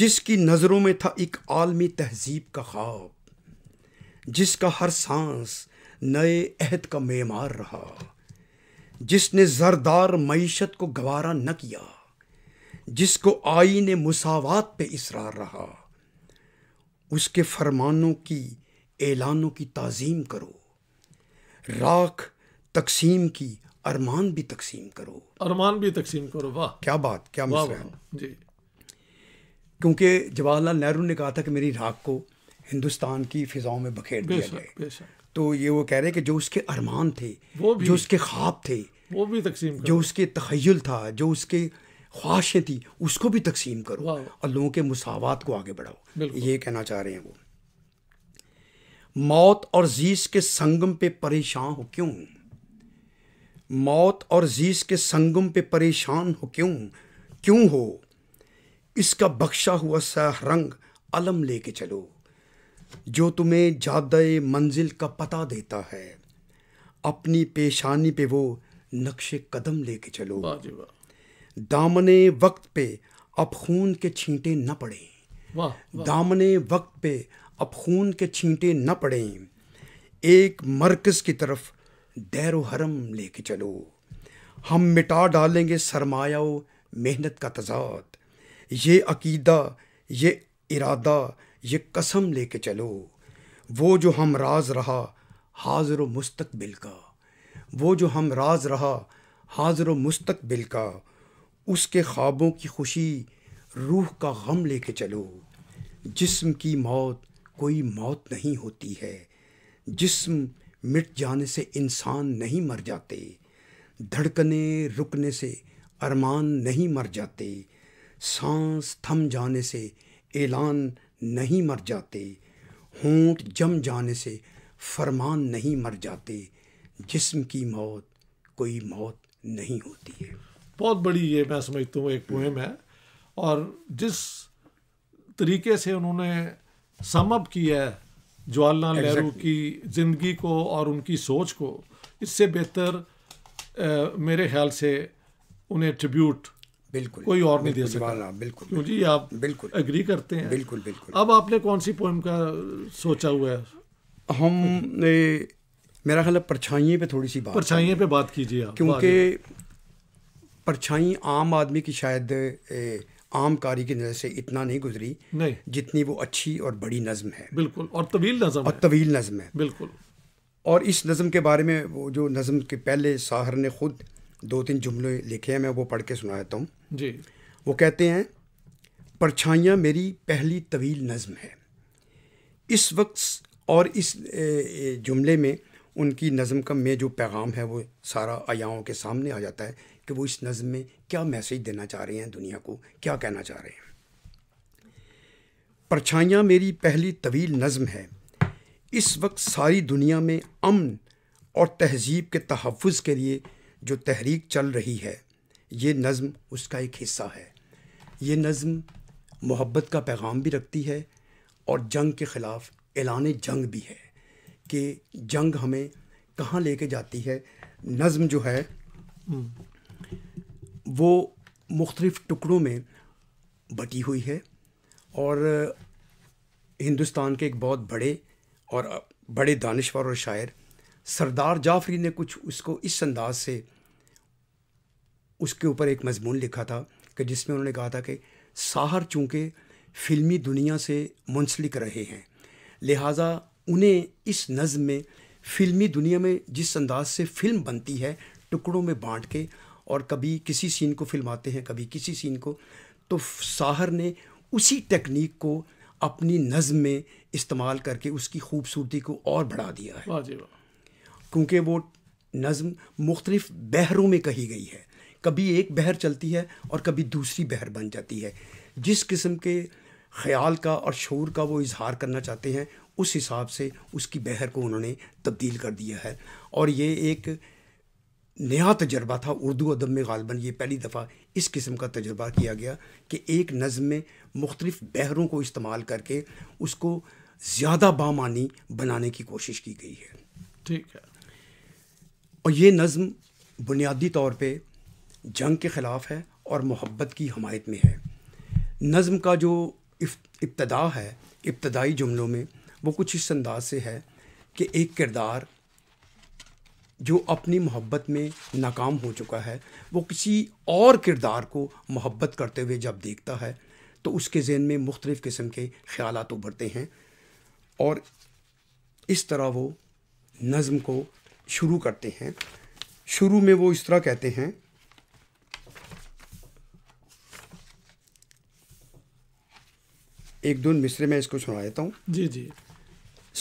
जिसकी नज़रों में था एक आलमी तहजीब का ख्वाब जिसका हर सांस नए अहद का मेमार रहा जिसने जरदार मीशत को गवारा न किया जिसको आईन मुसावात पे इसरार रहा उसके फरमानों की ऐलानों की ताज़ीम करो राख तकसीम की अरमान भी तकसीम करो अरमान भी तकसीम करो वाह क्या बात क्या वा, वा, जी क्योंकि जवाहरलाल नेहरू ने कहा था कि मेरी राख को हिंदुस्तान की फिजाओं में बखेर दिया जाए तो ये वो कह रहे हैं कि जो उसके अरमान थे वो भी, जो उसके ख्वाब थे वो भी तकसीम जो उसके तखयल था जो उसके ख्वाहिशें थी उसको भी तकसीम करो और लोगों के मसावत को आगे बढ़ाओ ये कहना चाह रहे हैं वो मौत और जीस के संगम पे परेशान हो क्यों मौत और जीस के संगम पे परेशान हो क्यों क्यों हो इसका बख्शा हुआ सा रंग अलम लेके चलो जो तुम्हें जाद मंजिल का पता देता है अपनी पेशानी पे वो नक्शे कदम लेके चलो वाह दामने वक्त पे अब खून के छींटे न पड़े दामने वक्त पे अब खून के छींटे न पड़े एक मरकज की तरफ दैर हरम लेके चलो हम मिटा डालेंगे सरमाया मेहनत का तजाद ये अकीदा ये इरादा ये कसम लेके चलो वो जो हम राज रहा हाजिर मुस्तकबिल का वो जो हम राज रहा हाजिर मुस्तकबिल का उसके ख्वाबों की खुशी रूह का गम लेके चलो जिस्म की मौत कोई मौत नहीं होती है जिस्म मिट जाने से इंसान नहीं मर जाते धड़कने रुकने से अरमान नहीं मर जाते सांस थम जाने से ऐलान नहीं मर जाते होंठ जम जाने से फरमान नहीं मर जाते जिस्म की मौत कोई मौत नहीं होती है बहुत बड़ी ये मैं समझता हूँ एक पोएम है और जिस तरीके से उन्होंने समअप किया है जवाहरलाल exactly. नेहरू की ज़िंदगी को और उनकी सोच को इससे बेहतर मेरे ख्याल से उन्हें ट्रिब्यूट बिल्कुल कोई और नहीं दे सकता बिल्कुल जी आप बिल्कुल एग्री करते हैं बिल्कुल बिल्कुल अब आपने कौन सी पोएम का सोचा हुआ है हम मेरा ख्याल परछाइयों पे थोड़ी सी बात परछाइयों पे बात कीजिए आप क्योंकि परछाई आम आदमी की शायद आम कारी की नज़र से इतना नहीं गुजरी नहीं जितनी वो अच्छी और बड़ी नज़म है बिल्कुल और तवील नज़म और तवील नज़म है बिल्कुल और इस नज़म के बारे में वो जो नज़म के पहले साहर ने खुद दो तीन जुमले लिखे हैं मैं वो पढ़ के सुना देता हूँ जी वो कहते हैं परछाइयाँ मेरी पहली तवील नज़म है इस वक्त और इस जुमले में उनकी नज़म का में जो पैगाम है वो सारा आयाओं के सामने आ जाता है कि वो इस नज़म में क्या मैसेज देना चाह रहे हैं दुनिया को क्या कहना चाह रहे हैं परछाइयाँ मेरी पहली तवील नज़म है इस वक्त सारी दुनिया में अमन और तहजीब के तहफ़ के लिए जो तहरीक चल रही है ये नज़म उसका एक हिस्सा है ये नज़म मोहब्बत का पैगाम भी रखती है और जंग के ख़िलाफ़ एलान जंग भी है कि जंग हमें कहाँ लेके जाती है नज़म जो है वो मुख्तलिफ़ टुकड़ों में बटी हुई है और हिंदुस्तान के एक बहुत बड़े और बड़े दानश्वर और शायर सरदार जाफरी ने कुछ उसको इस अंदाज से उसके ऊपर एक मजमून लिखा था कि जिसमें उन्होंने कहा था कि साहर चूँकि फिल्मी दुनिया से मुंसलिक रहे हैं लिहाजा उन्हें इस नज़म में फ़िल्मी दुनिया में जिस अंदाज से फ़िल्म बनती है टुकड़ों में बांट के और कभी किसी सीन को फिल्माते हैं कभी किसी सीन को तो साहर ने उसी टेक्निक को अपनी नज़म में इस्तेमाल करके उसकी खूबसूरती को और बढ़ा दिया है क्योंकि वो नज़म मुख्तलिफ बहरों में कही गई है कभी एक बहर चलती है और कभी दूसरी बहर बन जाती है जिस किस्म के ख्याल का और शोर का वो इजहार करना चाहते हैं उस हिसाब से उसकी बहर को उन्होंने तब्दील कर दिया है और ये एक नया तजर्बा था उर्दू अदब में गालबन ये पहली दफ़ा इस किस्म का तजर्बा किया गया कि एक नज़म में मुख्तलिफ़ बहरों को इस्तेमाल करके उसको ज़्यादा बामानी बनाने की कोशिश की गई है ठीक है और ये नज़म बुनियादी तौर पर जंग के ख़िलाफ़ है और मोहब्बत की हमायत में है नज़म का जो इब्तदा है इब्तदाई जुमलों में वो कुछ इस अंदाज से है कि एक किरदार जो अपनी मोहब्बत में नाकाम हो चुका है वो किसी और किरदार को मोहब्बत करते हुए जब देखता है तो उसके जहन में मुख्तलिफ़ किस्म के ख्याल उभरते हैं और इस तरह वो नज़म को शुरू करते हैं शुरू में वो इस तरह कहते हैं एक दो मिसरे में इसको सुना देता हूँ जी जी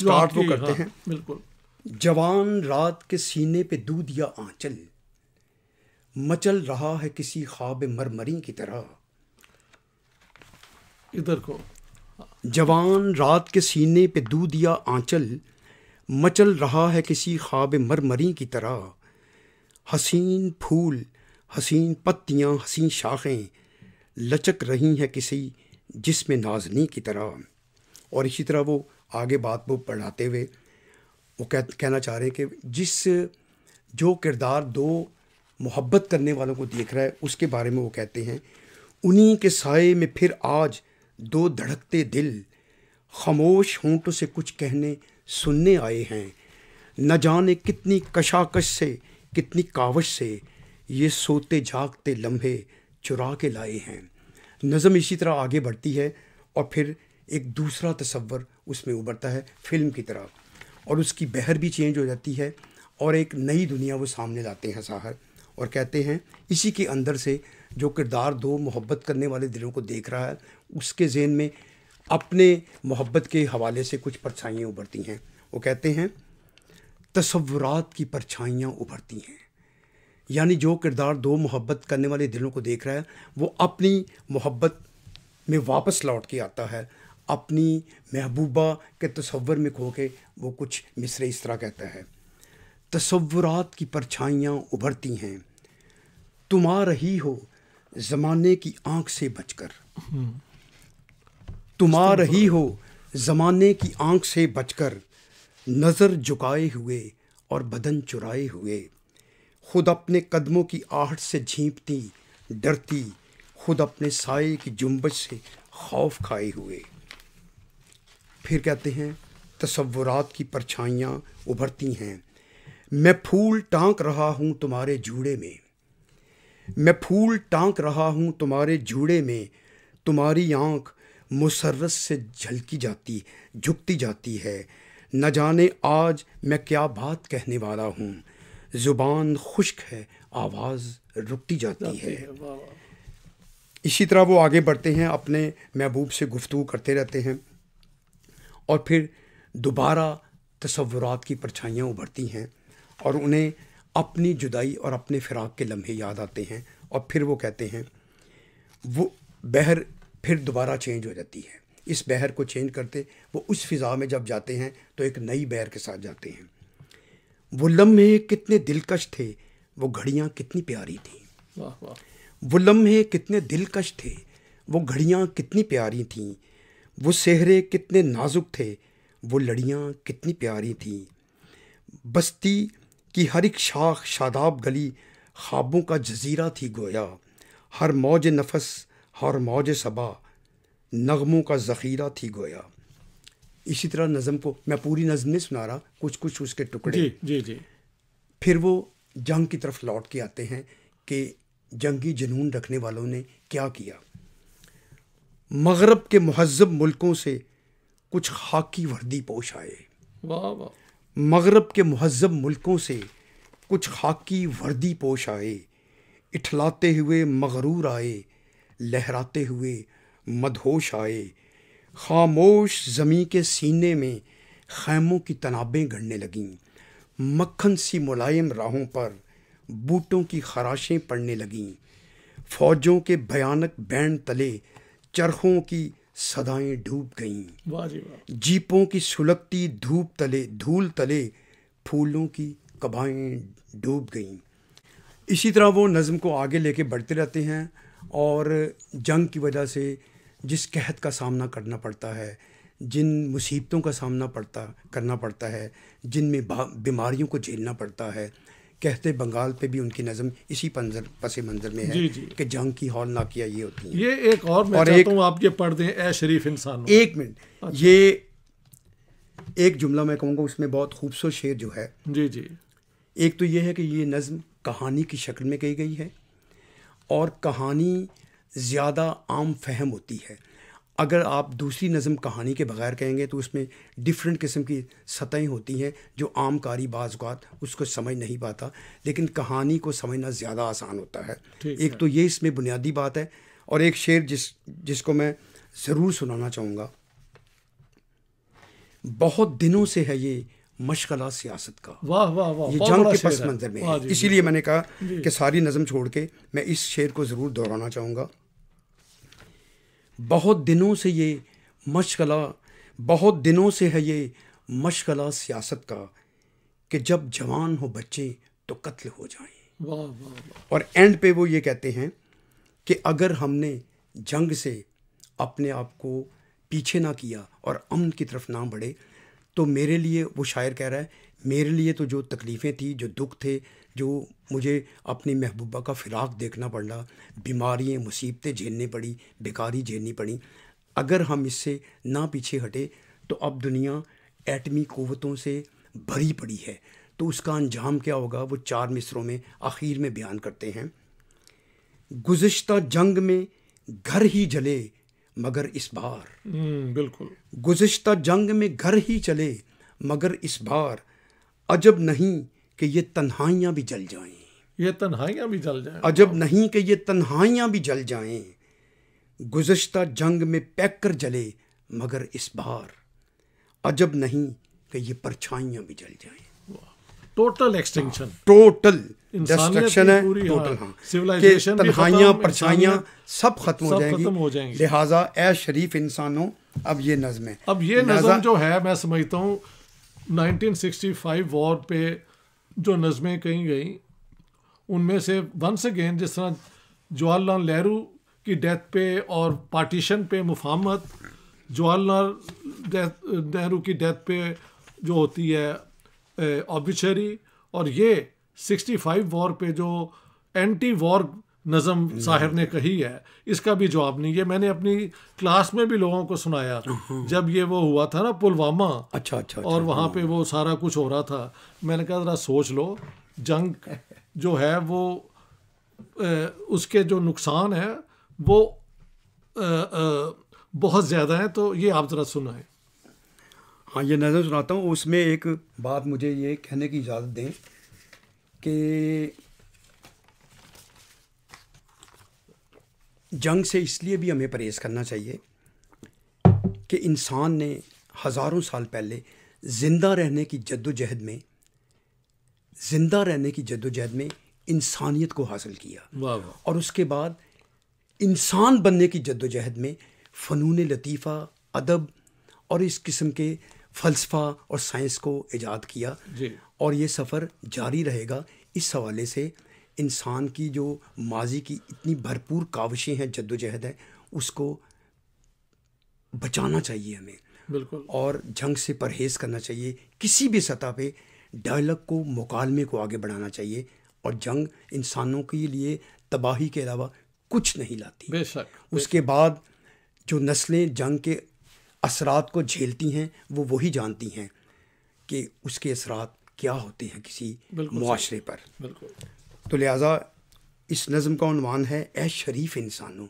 स्टार्ट वो करते हाँ, हैं बिल्कुल जवान रात के सीने पे दूध या आंचल मचल रहा है किसी ख्वाब मरमरी की तरह इधर को जवान रात के सीने पे दूध या आंचल मचल रहा है किसी ख्वाब मरमरी की तरह हसीन फूल हसीन पत्तियाँ हसीन शाखें लचक रही हैं किसी जिसमें नाजनी की तरह और इसी तरह वो आगे बात वो पढ़ाते हुए वो कह कहना चाह रहे हैं कि जिस जो किरदार दो मोहब्बत करने वालों को देख रहा है उसके बारे में वो कहते हैं उन्हीं के साय में फिर आज दो धड़कते दिल खामोश होंठों से कुछ कहने सुनने आए हैं न जाने कितनी कशाकश से कितनी कावश से ये सोते जागते लम्हे चुरा के लाए हैं नज़म इसी तरह आगे बढ़ती है और फिर एक दूसरा तस्वर उसमें उभरता है फिल्म की तरह और उसकी बहर भी चेंज हो जाती है और एक नई दुनिया वो सामने लाते हैं साहर और कहते हैं इसी के अंदर से जो किरदार दो मोहब्बत करने वाले दिलों को देख रहा है उसके जेन में अपने मोहब्बत के हवाले से कुछ परछाइयाँ उभरती हैं वो कहते हैं तस्वुरात की परछाइयाँ उभरती हैं यानी जो किरदार दो मोहब्बत करने वाले दिलों को देख रहा है वो अपनी मोहब्बत में वापस लौट के आता है अपनी महबूबा के तस्वर में खो के वो कुछ मिसरे इस तरह कहता है तस्वुरात की परछाइयाँ उभरती हैं तुम आ रही हो ज़माने की आँख से बचकर तुम आ रही हो ज़माने की आँख से बचकर नज़र झुकाए हुए और बदन चुराए हुए खुद अपने कदमों की आहट से झींपती डरती खुद अपने साए की जुम्बश से खौफ खाए हुए फिर कहते हैं तस्वुरात की परछाइयाँ उभरती हैं मैं फूल टांक रहा हूँ तुम्हारे जूड़े में मैं फूल टांक रहा हूँ तुम्हारे जूड़े में तुम्हारी आँख मुसरत से झलकी जाती झुकती जाती है न जाने आज मैं क्या बात कहने वाला हूँ ज़ुबान खुश्क है आवाज़ रुकती जाती है इसी तरह वो आगे बढ़ते हैं अपने महबूब से गुफ्तु करते रहते हैं और फिर दोबारा तस्वुरात की परछाइयाँ उभरती हैं और उन्हें अपनी जुदाई और अपने फिराक के लम्हे याद आते हैं और फिर वो कहते हैं वो बहर फिर दोबारा चेंज हो जाती है इस बहर को चेंज करते वो उस फिज़ा में जब जाते हैं तो एक नई बहर के साथ जाते हैं वो लम्हे कितने दिलकश थे वो घड़ियाँ कितनी प्यारी थीं वाह वाह वो लम्हे कितने दिलकश थे वो घड़ियाँ कितनी प्यारी थीं वो सेहरे कितने नाजुक थे वो लड़ियाँ कितनी प्यारी थीं बस्ती की हर एक शाख शादाब गली ख्वाबों का जजीरा थी गोया हर मौज नफस हर मौज सबा नगमों का ज़ख़ीरा थी गोया इसी तरह नज़म को मैं पूरी नज़म नहीं सुना रहा कुछ कुछ उसके टुकड़े जी जी जी फिर वो जंग की तरफ लौट के आते हैं कि जंगी जुनून रखने वालों ने क्या किया मगरब के महजब मुल्कों से कुछ खाकी वर्दी पोश आए वाह मगरब के महजब मुल्कों से कुछ खाकी वर्दी पोश आए इठलाते हुए मगरूर आए लहराते हुए मदहोश आए खामोश ज़मी के सीने में खैमों की तनाबें गढ़ने लगीं मक्खन सी मुलायम राहों पर बूटों की खराशें पड़ने लगीं फौजों के भयानक बैंड तले चरखों की सदाएं डूब गईं जीपों की सुलगती धूप तले धूल तले फूलों की कबाएं डूब गईं इसी तरह वो नज़म को आगे लेके बढ़ते रहते हैं और जंग की वजह से जिस कहत का सामना करना पड़ता है जिन मुसीबतों का सामना पड़ता करना पड़ता है जिनमें बीमारियों को झेलना पड़ता है कहते बंगाल पे भी उनकी नज़म इसी पंजर पस मंज़र में है जी जी। कि जंग की हॉल ना किया ये होती है ये एक और मैं और एक, आप ये पढ़ दें ए शरीफ इंसान एक मिनट अच्छा। ये एक जुमला मैं कहूँगा उसमें बहुत खूबसूरत शेर जो है जी जी एक तो ये है कि ये नज़म कहानी की शक्ल में कही गई है और कहानी ज़्यादा आम फहम होती है अगर आप दूसरी नज़म कहानी के बगैर कहेंगे तो उसमें डिफरेंट किस्म की सतहें होती हैं जो आम कारी बाज़ात उसको समझ नहीं पाता लेकिन कहानी को समझना ज़्यादा आसान होता है एक है। तो ये इसमें बुनियादी बात है और एक शेर जिस जिसको मैं ज़रूर सुनाना चाहूँगा बहुत दिनों से है ये मशगला सियासत का वाह वाह वाह ये जंग के पस मंजर में है इसीलिए मैंने कहा कि सारी नज़म छोड़ के मैं इस शेर को ज़रूर दोहराना चाहूँगा बहुत दिनों से ये मशगला बहुत दिनों से है ये मशगला सियासत का कि जब जवान हो बच्चे तो कत्ल हो जाए वाह वाह और एंड पे वो ये कहते हैं कि अगर हमने जंग से अपने आप को पीछे ना किया और अमन की तरफ ना बढ़े तो मेरे लिए वो शायर कह रहा है मेरे लिए तो जो तकलीफ़ें थी जो दुख थे जो मुझे अपनी महबूबा का फिराक देखना पड़ा बीमारियाँ मुसीबतें झेलनी पड़ी बेकारी झेलनी पड़ी अगर हम इससे ना पीछे हटे तो अब दुनिया एटमी क़वतों से भरी पड़ी है तो उसका अंजाम क्या होगा वो चार मिसरों में आखिर में बयान करते हैं गुज्त जंग में घर ही जले मगर इस बार हम्म, बिल्कुल गुज्त जंग में घर ही चले मगर इस बार अजब नहीं कि ये तन्हाइयाँ भी जल जाएं ये तन्हाइयाँ भी जल जाएं अजब नहीं कि ये तन्हाइयाँ भी जल जाएं गुज्त जंग में पैक कर जले मगर इस बार अजब नहीं कि ये परछाइयाँ भी जल जाएं टोटल एक्सटेंशन टोटल डिस्ट्रक्शन है टोटल हाँ सिविलाइजेशन तन्हाइयाँ परछाइयाँ सब खत्म हो जाएंगी लिहाजा ऐ शरीफ इंसानों अब ये नज़म है अब ये नज़म जो है मैं समझता हूँ 1965 वॉर पे जो नज़में कही गई उनमें से वंस अगेन जिस तरह जवाहरलाल नेहरू की डेथ पे और पार्टीशन पे मुफामत जवाहरलाल नेहरू की डेथ पे जो होती है ऑबिशरी और ये 65 वॉर पे जो एंटी वॉर नज़म हम्म। साहिर ने कही है इसका भी जवाब नहीं है मैंने अपनी क्लास में भी लोगों को सुनाया हम्म, हम्म। जब ये वो हुआ था ना पुलवामा अच्छा अच्छा, अच्छा और वहाँ पे वो सारा कुछ हो रहा था मैंने कहा ज़रा सोच लो जंग (laughs) जो है वो ए, उसके जो नुकसान है वो ए, ए, बहुत ज़्यादा है तो ये आप ज़रा सुनाएं हाँ ये नज़र सुनाता हूँ उसमें एक बात मुझे ये कहने की इजाज़त दें कि जंग से इसलिए भी हमें परहेज़ करना चाहिए कि इंसान ने हज़ारों साल पहले ज़िंदा रहने की जद्दोजहद में ज़िंदा रहने की जद्दोजहद में इंसानियत को हासिल किया और उसके बाद इंसान बनने की जद्दोजहद में फ़नून लतीफ़ा अदब और इस किस्म के फ़लसफ़ा और साइंस को ईजाद किया और ये सफ़र जारी रहेगा इस हवाले से इंसान की जो माजी की इतनी भरपूर काविशें हैं जद्दोजहद है उसको बचाना चाहिए हमें बिल्कुल और जंग से परहेज़ करना चाहिए किसी भी सतह पे डायलॉग को मुकालमे को आगे बढ़ाना चाहिए और जंग इंसानों के लिए तबाही के अलावा कुछ नहीं लाती बेशक उसके बाद जो नस्लें जंग के असरात को झेलती हैं वो वही जानती हैं कि उसके असरात क्या होते हैं किसी माशरे पर बिल्कुल तो लिहाजा इस नज़म का उनवान है ए शरीफ इंसानों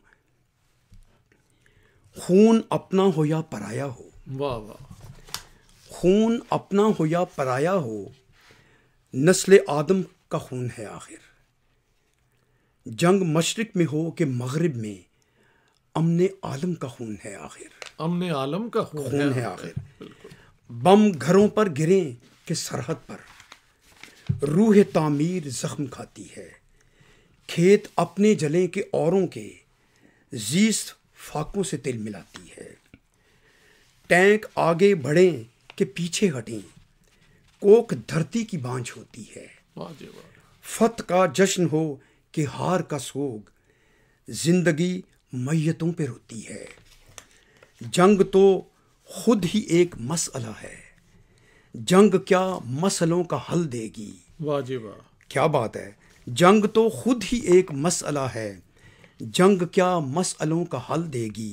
खून अपना हो या पराया हो वाह वाह खून अपना हो या पराया हो नस्ल आदम का खून है आखिर जंग मशरक में हो कि मगरब में अमन आलम का खून है आखिर अमन आलम का खून, है, आखिर बम घरों पर गिरे के सरहद पर रूह तामीर जख्म खाती है खेत अपने जले के औरों के जीस फाकों से तिल मिलाती है टैंक आगे बढ़ें के पीछे हटें कोक धरती की बांझ होती है फत का जश्न हो कि हार का सोग जिंदगी मैतों पर रोती है जंग तो खुद ही एक मसला है जंग क्या मसलों का हल देगी वाह जी वाह क्या बात है जंग तो खुद ही एक मसला है जंग क्या मसलों का हल देगी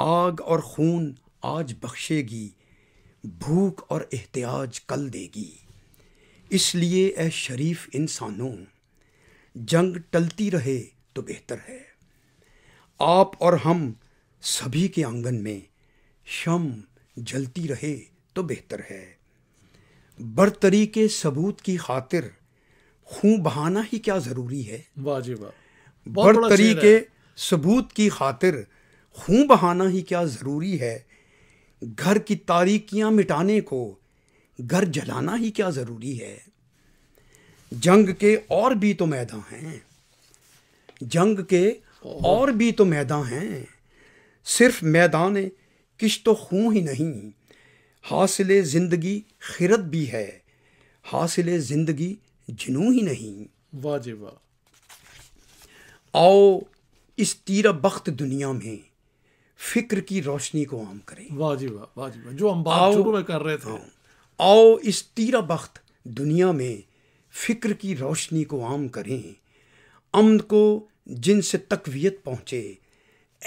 आग और खून आज बख्शेगी भूख और एहतियाज कल देगी इसलिए ए शरीफ इंसानों जंग टलती रहे तो बेहतर है आप और हम सभी के आंगन में शम जलती रहे तो बेहतर है बरतरी के सबूत की खातिर खून बहाना ही क्या ज़रूरी है वाह जी बरतरी के सबूत की खातिर खून बहाना ही क्या ज़रूरी है घर की तारीकियां मिटाने को घर जलाना ही क्या ज़रूरी है जंग के और भी तो मैदान हैं जंग के और भी तो मैदान हैं सिर्फ मैदान किश्त तो खूँ ही नहीं हासिल ज़िंदगी खिरत भी है हासिल ज़िंदगी जुनू ही नहीं वाह वाह आओ इस तीरा बख्त दुनिया में फिक्र की रोशनी को आम करें वाह जो हम बात शुरू में कर रहे थे हाँ, आओ इस तीरा बख्त दुनिया में फिक्र की रोशनी को आम करें अमन को जिनसे तकवीत पहुंचे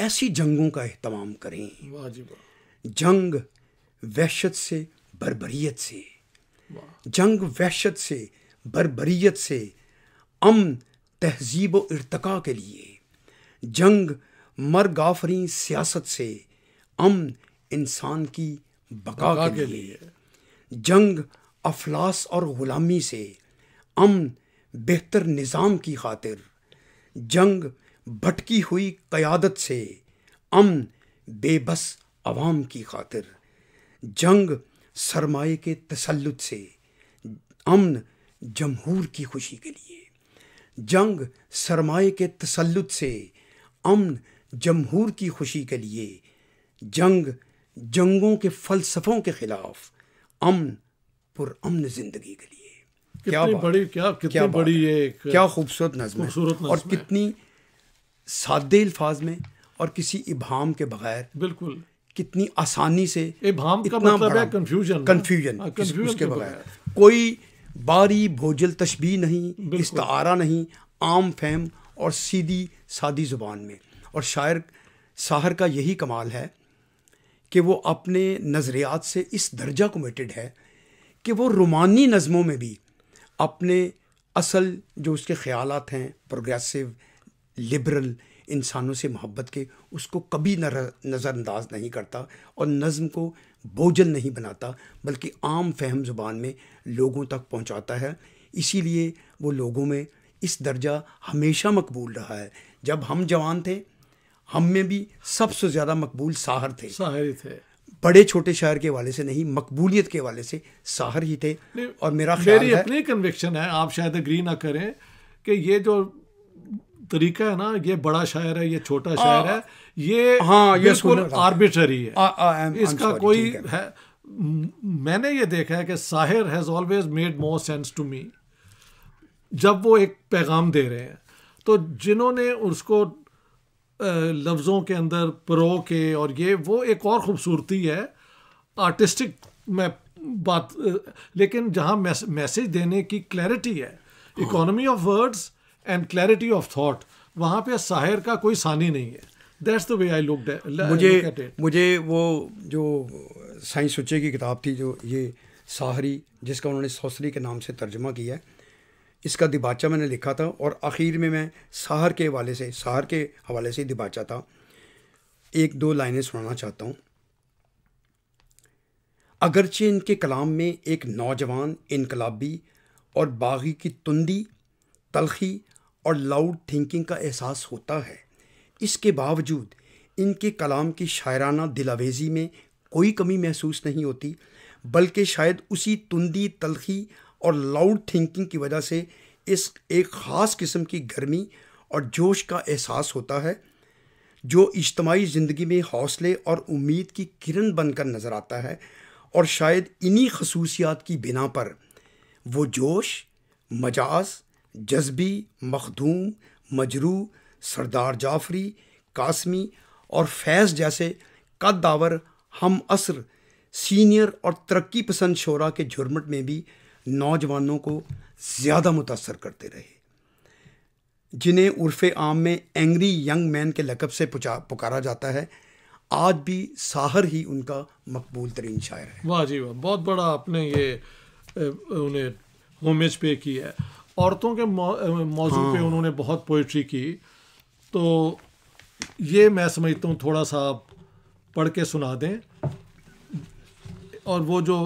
ऐसी जंगों का अहतमाम करें जंग वहशत से बरबरीत से जंग वहशत से बरबरीत से अमन तहजीब इरतका के लिए जंग मर गाफरी सियासत से अमन इंसान की बका, के, लिए। के लिए जंग अफलास और ग़ुलामी से अमन बेहतर निज़ाम की खातिर जंग भटकी हुई क़यादत से अमन बेबस आवाम की खातिर जंग सरमाए के तसलुत से अमन जमहूर की खुशी के लिए जंग सरमाए के तसलुत से अमन जमहूर की खुशी के लिए जंग जंगों के फलसफों के खिलाफ अमन अमन जिंदगी के लिए क्या बड़ी क्या कितनी क्या बड़ी है क्या खूबसूरत नज़म और कितनी सादे अल्फाज में और किसी इबाम के बगैर बिल्कुल कितनी आसानी से भाम इतना मतलब है कंफ्यूजन हाँ, कंफ्यूजन उसके तो बगैर कोई बारी भोजल तशबी नहीं इस्तारा नहीं आम फैम और सीधी सादी ज़ुबान में और शायर साहर का यही कमाल है कि वो अपने नज़रियात से इस दर्जा मेटेड है कि वो रोमानी नज़मों में भी अपने असल जो उसके ख्याल हैं प्रोग्रेसिव लिबरल इंसानों से मोहब्बत के उसको कभी नज़रअंदाज नहीं करता और नज़म को बोझल नहीं बनाता बल्कि आम फहम ज़ुबान में लोगों तक पहुंचाता है इसीलिए वो लोगों में इस दर्जा हमेशा मकबूल रहा है जब हम जवान थे हम में भी सबसे ज़्यादा मकबूल साहर थे साहर थे बड़े छोटे शहर के वाले से नहीं मकबूलियत के वाले से साहर ही थे और मेरा ख्याल है अपनी कन्विक्शन है आप शायद अग्री ना करें कि ये जो तरीका है ना ये बड़ा शायर है ये छोटा शायर है ये हाँ ये आर्बिटरी आर्बिट्ररी है आ, आ, इसका sorry, कोई है।, है मैंने ये देखा है कि Sahir has always made more sense to me जब वो एक पैगाम दे रहे हैं तो जिन्होंने उसको लफ्ज़ों के अंदर प्रो के और ये वो एक और खूबसूरती है आर्टिस्टिक मैं बात लेकिन जहाँ मैसेज देने की क्लैरिटी है economy of words and clarity of thought वहाँ पे शायर का कोई सानी नहीं है that's the way I look मुझे मुझे वो जो साइंस सुचे की किताब थी जो ये साहरी जिसका उन्होंने सौसरी के नाम से तर्जमा किया है इसका दिबाचा मैंने लिखा था और आखिर में मैं साहर के हवाले से साहर के हवाले से दिबाचा था एक दो लाइनें सुनाना चाहता हूँ अगरचे इनके कलाम में एक नौजवान इनकलाबी और बागी की तुंदी तलखी और लाउड थिंकिंग का एहसास होता है इसके बावजूद इनके कलाम की शायराना दिलावेजी में कोई कमी महसूस नहीं होती बल्कि शायद उसी तुंदी तलखी और लाउड थिंकिंग की वजह से इस एक ख़ास किस्म की गर्मी और जोश का एहसास होता है जो इज्तमाही ज़िंदगी में हौसले और उम्मीद की किरण बनकर नज़र आता है और शायद इन्हीं खसूसियात की बिना पर वो जोश मजाज जज्बी मखदूम मजरू सरदार जाफरी कासमी और फैज़ जैसे कदावर हम असर सीनियर और तरक्की पसंद शोरा के झुरमट में भी नौजवानों को ज़्यादा मुतासर करते रहे जिन्हें उर्फ़ आम में एंग्री यंग मैन के लकब से पुकारा जाता है आज भी साहर ही उनका मकबूल तरीन शायर है वाह जी वाह बहुत बड़ा आपने ये उन्हें होमेज पे किया है औरतों के मौजू हाँ। पे उन्होंने बहुत पोइट्री की तो ये मैं समझता हूँ थोड़ा सा आप पढ़ के सुना दें और वो जो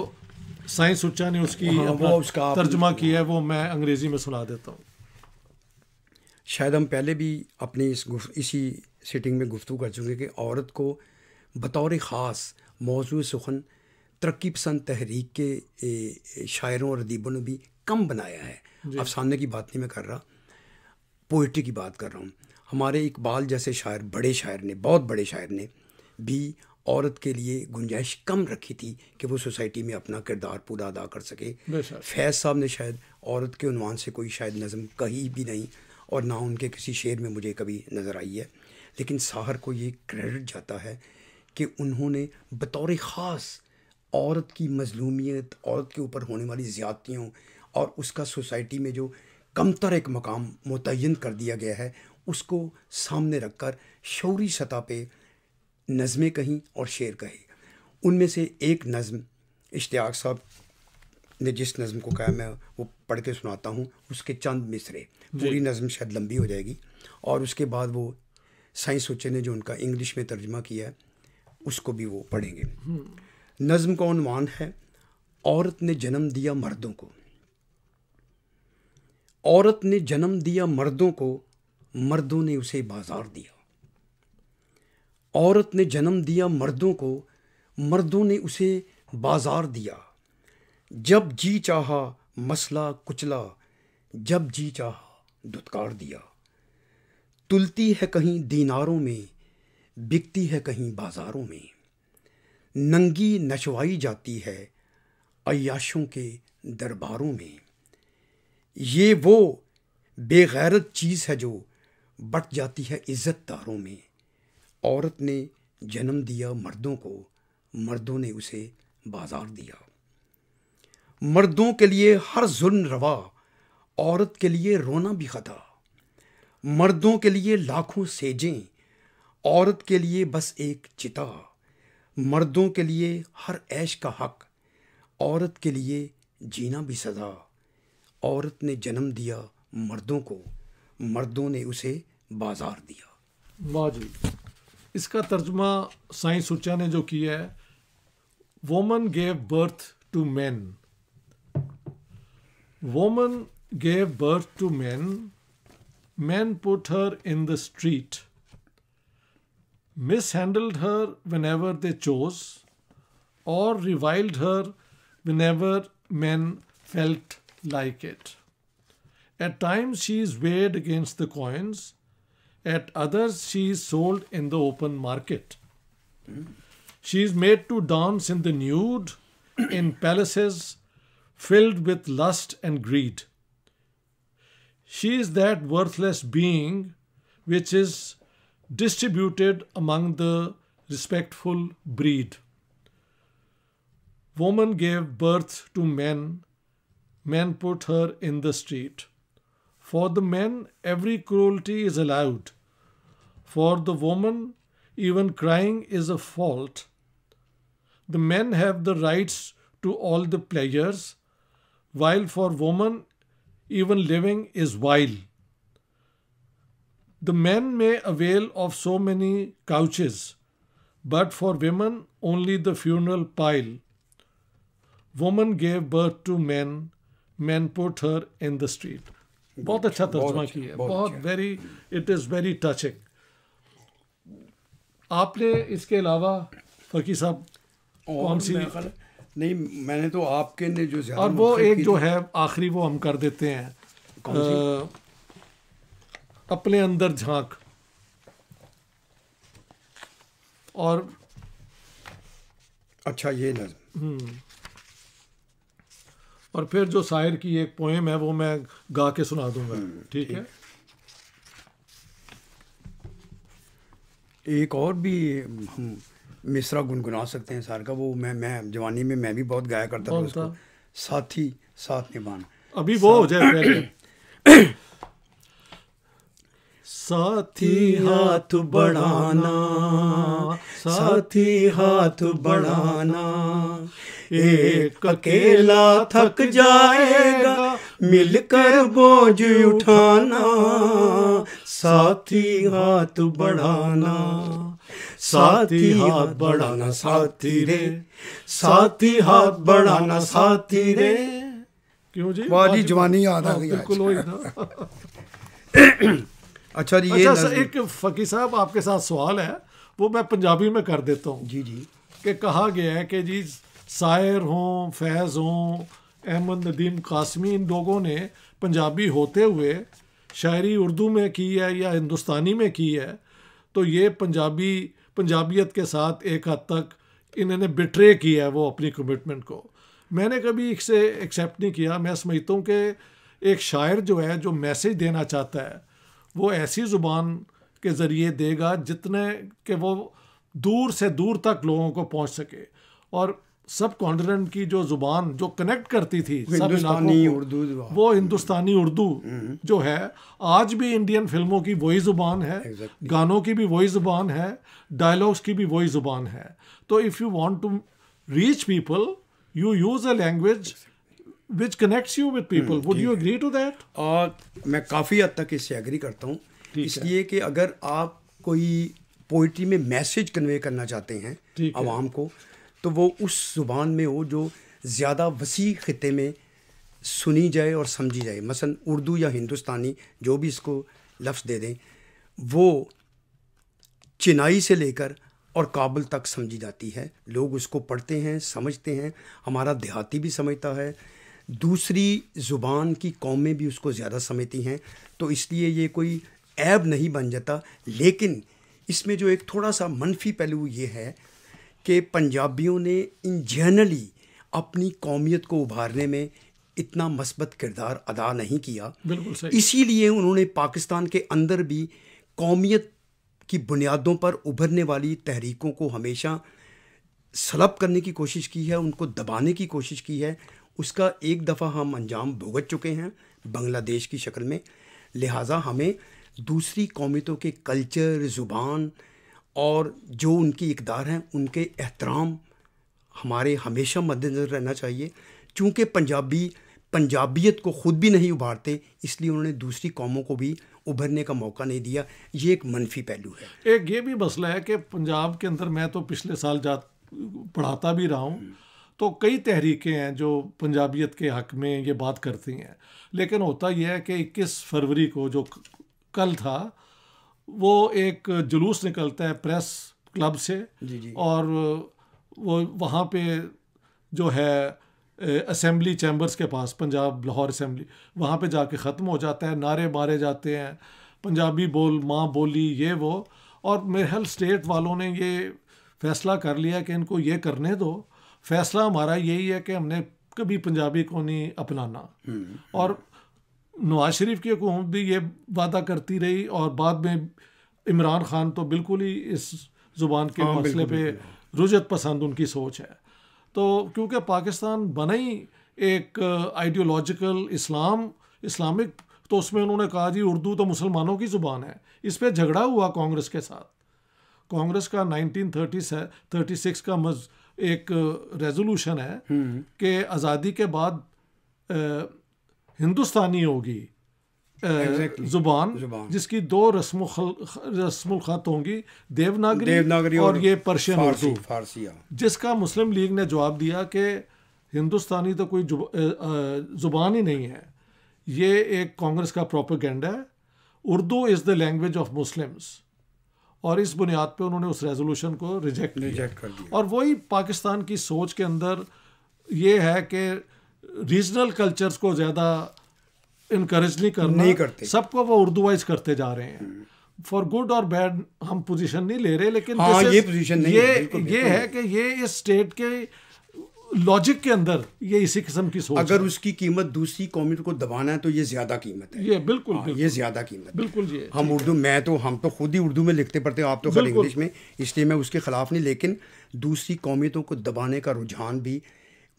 साइंस उच्चा ने उसकी हाँ, वो उसका तर्जमा किया है वो मैं अंग्रेज़ी में सुना देता हूँ शायद हम पहले भी अपनी इस इसी सीटिंग में गुफ्तु कर चुके कि औरत को बतौर ख़ास मौजू सुखन तरक्की पसंद तहरीक के शायरों और अदीबों ने भी कम बनाया है अफसाने की बात नहीं मैं कर रहा पोइट्री की बात कर रहा हूँ हमारे इकबाल जैसे शायर बड़े शायर ने बहुत बड़े शायर ने भी औरत के लिए गुंजाइश कम रखी थी कि वो सोसाइटी में अपना किरदार पूरा अदा कर सके फैज़ साहब ने शायद औरत के उनवान से कोई शायद नज़म कही भी नहीं और ना उनके किसी शेर में मुझे कभी नज़र आई है लेकिन साहर को ये क्रेडिट जाता है कि उन्होंने बतौर ख़ास औरत की मजलूमियत औरत के ऊपर होने वाली ज़्यादतियों और उसका सोसाइटी में जो कमतर एक मकाम मुतन कर दिया गया है उसको सामने रखकर शौरी सतह पे नज़में कहीं और शेर कहीं उनमें से एक नज़म इश्तियाक साहब ने जिस नज़म को कहा मैं वो पढ़ के सुनाता हूँ उसके चंद मिसरे पूरी नज़म शायद लंबी हो जाएगी और उसके बाद वो साई सोचे ने जो उनका इंग्लिश में तर्जमा किया है उसको भी वो पढ़ेंगे हम्म। नज़म का अनुमान है औरत ने जन्म दिया मर्दों को औरत ने जन्म दिया मर्दों को मर्दों ने उसे बाजार दिया औरत ने जन्म दिया मर्दों को मर्दों ने उसे बाजार दिया जब जी चाहा मसला कुचला जब जी चाहा दुत्कार दिया तुलती है कहीं दीनारों में बिकती है कहीं बाजारों में नंगी नचवाई जाती है अयाशों के दरबारों में ये वो बेगैरत चीज़ है जो बट जाती है इज़्ज़त तारों में औरत ने जन्म दिया मर्दों को मर्दों ने उसे बाजार दिया मर्दों के लिए हर जुल्म रवा औरत के लिए रोना भी खता मर्दों के लिए लाखों सेजें औरत के लिए बस एक चिता मर्दों के लिए हर ऐश का हक औरत के लिए जीना भी सजा औरत ने जन्म दिया मर्दों को मर्दों ने उसे बाजार दिया वाह जी इसका तर्जमा साई सुचा ने जो किया है woman gave birth to man woman gave birth to man man put her in the street miss whenever they chose और reviled her whenever man felt like it. At times she is weighed against the coins, at others she is sold in the open market. She is made to dance in the nude, in palaces filled with lust and greed. She is that worthless being which is distributed among the respectful breed. Woman gave birth to men men put her in the street. For the men, every cruelty is allowed. For the woman, even crying is a fault. The men have the rights to all the pleasures, while for woman, even living is vile. The men may avail of so many couches, but for women only the funeral pile. Woman gave birth to men, man put her in the street बहुत अच्छा तर्जमा किया है बहुत very it is very touching आपने इसके अलावा फकीर साहब कौन सी नहीं मैंने तो आपके ने जो और वो एक जो है आखिरी वो हम कर देते हैं आ, अपने अंदर झांक और अच्छा ये नज़म हम्म। और फिर जो शायर की एक पोएम है वो मैं गा के सुना दूंगा हम्म, ठीक है एक और भी हम मिसरा गुनगुना सकते हैं सार का वो मैं मैं जवानी में मैं भी बहुत गाया करता था उसको साथी साथ निभाना अभी वो हो जाए पहले साथी हाथ बढ़ाना साथी हाथ बढ़ाना एक अकेला थक जाएगा मिलकर बोझ उठाना साथी हाथ बढ़ाना साथी हाथ बढ़ाना साथी रे साथी हाथ बढ़ाना साथी रे क्यों जी वाह जवानी याद आ गई बिल्कुल वही (coughs) अच्छा जी ये अच्छा एक फकीर साहब आपके साथ सवाल है वो मैं पंजाबी में कर देता हूँ जी जी के कहा गया है कि जी शायर हों फैज़ हों अहमद नदीम कासमी इन लोगों ने पंजाबी होते हुए शायरी उर्दू में की है या हिंदुस्तानी में की है तो ये पंजाबी पंजाबियत के साथ एक हद तक इन्होंने बिट्रे किया है वो अपनी कमिटमेंट को मैंने कभी इसे एक्सेप्ट नहीं किया मैं समझता हूँ कि एक शायर जो है जो मैसेज देना चाहता है वो ऐसी ज़ुबान के ज़रिए देगा जितने कि वो दूर से दूर तक लोगों को पहुँच सके और सब कॉन्टिनेंट की जो जुबान जो कनेक्ट करती थी हिंदुस्तानी उर्दू वो हिंदुस्तानी उर्दू हम्म। जो है आज भी इंडियन फिल्मों की वही जुबान है exactly. गानों की भी वही जुबान है डायलॉग्स की भी वही जुबान है तो if you want to reach people you use a language which connects you with people would you agree to that और मैं काफ़ी हद तक इससे एग्री करता हूँ इसलिए कि अगर आप कोई पोइट्री में मैसेज कन्वे करना चाहते हैं आवाम को तो वो उस ज़ुबान में हो जो ज़्यादा वसी ख़त्े में सुनी जाए और समझी जाए मसलन उर्दू या हिंदुस्तानी जो भी इसको लफ्ज़ दे दें वो चिनाई से लेकर और काबुल तक समझी जाती है लोग उसको पढ़ते हैं समझते हैं हमारा देहाती भी समझता है दूसरी ज़ुबान की कौमें भी उसको ज़्यादा समझती हैं तो इसलिए ये कोई ऐब नहीं बन जाता लेकिन इसमें जो एक थोड़ा सा मनफी पहलू ये है कि पंजाबियों ने इन जनरली अपनी कौमियत को उभारने में इतना मस्बत किरदार अदा नहीं किया इसीलिए उन्होंने पाकिस्तान के अंदर भी कौमियत की बुनियादों पर उभरने वाली तहरीकों को हमेशा सलब करने की कोशिश की है उनको दबाने की कोशिश की है उसका एक दफ़ा हम अंजाम भुगत चुके हैं बांग्लादेश की शक्ल में लिहाजा हमें दूसरी कौमियतों के कल्चर ज़ुबान और जो उनकी इकदार हैं उनके एहतराम हमारे हमेशा मद्देनज़र रहना चाहिए चूँकि पंजाबी पंजाबियत को ख़ुद भी नहीं उभारते इसलिए उन्होंने दूसरी कौमों को भी उभरने का मौका नहीं दिया ये एक मनफी पहलू है एक ये भी मसला है कि पंजाब के अंदर मैं तो पिछले साल जा पढ़ाता भी रहा हूँ तो कई तहरीकें हैं जो पंजाबियत के हक में ये बात करती हैं लेकिन होता यह है कि इक्कीस फरवरी को जो कल था वो एक जुलूस निकलता है प्रेस क्लब से जी जी। और वो वहाँ पे जो है असम्बली चैम्बर्स के पास पंजाब लाहौर असम्बली वहाँ पे जाके ख़त्म हो जाता है नारे मारे जाते हैं पंजाबी बोल माँ बोली ये वो और मेरे स्टेट वालों ने ये फ़ैसला कर लिया कि इनको ये करने दो फ़ैसला हमारा यही है कि हमने कभी पंजाबी को नहीं अपनाना हम्म। और नवाज शरीफ की हुकूमत भी ये वादा करती रही और बाद में इमरान खान तो बिल्कुल ही इस ज़ुबान के हाँ, मसले पे हाँ। रुझत पसंद उनकी सोच है तो क्योंकि पाकिस्तान बना ही एक आइडियोलॉजिकल इस्लाम इस्लामिक तो उसमें उन्होंने कहा जी उर्दू तो मुसलमानों की ज़ुबान है इस पर झगड़ा हुआ कांग्रेस के साथ कांग्रेस का नाइनटीन थर्टी थर्टी सिक्स का मज एक रेजोल्यूशन है हम्म। कि आज़ादी के बाद हिंदुस्तानी होगी exactly. जुबान, जुबान जिसकी दो रस्म रस्म खत होंगी देवनागरी, देवनागरी और, और ये पर्शियन उर्दू फारसी हाँ। जिसका मुस्लिम लीग ने जवाब दिया कि हिंदुस्तानी तो कोई जुब, जुबान ही नहीं है ये एक कांग्रेस का प्रोपोगेंडा है Urdu is the language of Muslims और इस बुनियाद पे उन्होंने उस रेजोल्यूशन को रिजेक्ट रिजेक्ट कर दिया और वही पाकिस्तान की सोच के अंदर ये है कि रीजनल कल्चर्स को ज़्यादा इनक्रेज नहीं करना नहीं करते सबको वो उर्दू वाइज करते जा रहे हैं फॉर गुड और बैड हम पोजीशन नहीं ले रहे लेकिन हाँ, ये पोजीशन नहीं ये बिल्कुल, ये बिल्कुल है कि ये इस स्टेट के लॉजिक के अंदर ये इसी किस्म की सोच अगर उसकी कीमत दूसरी कॉम्युनिटी को दबाना है तो ये ज्यादा कीमत है ये बिल्कुल, हाँ, ये ज्यादा कीमत बिल्कुल ये हम उर्दू मैं तो हम तो खुद ही उर्दू में लिखते पढ़ते आप तो खैर इंग्लिश में इसलिए मैं उसके खिलाफ नहीं लेकिन दूसरी कौमियतों को दबाने का रुझान भी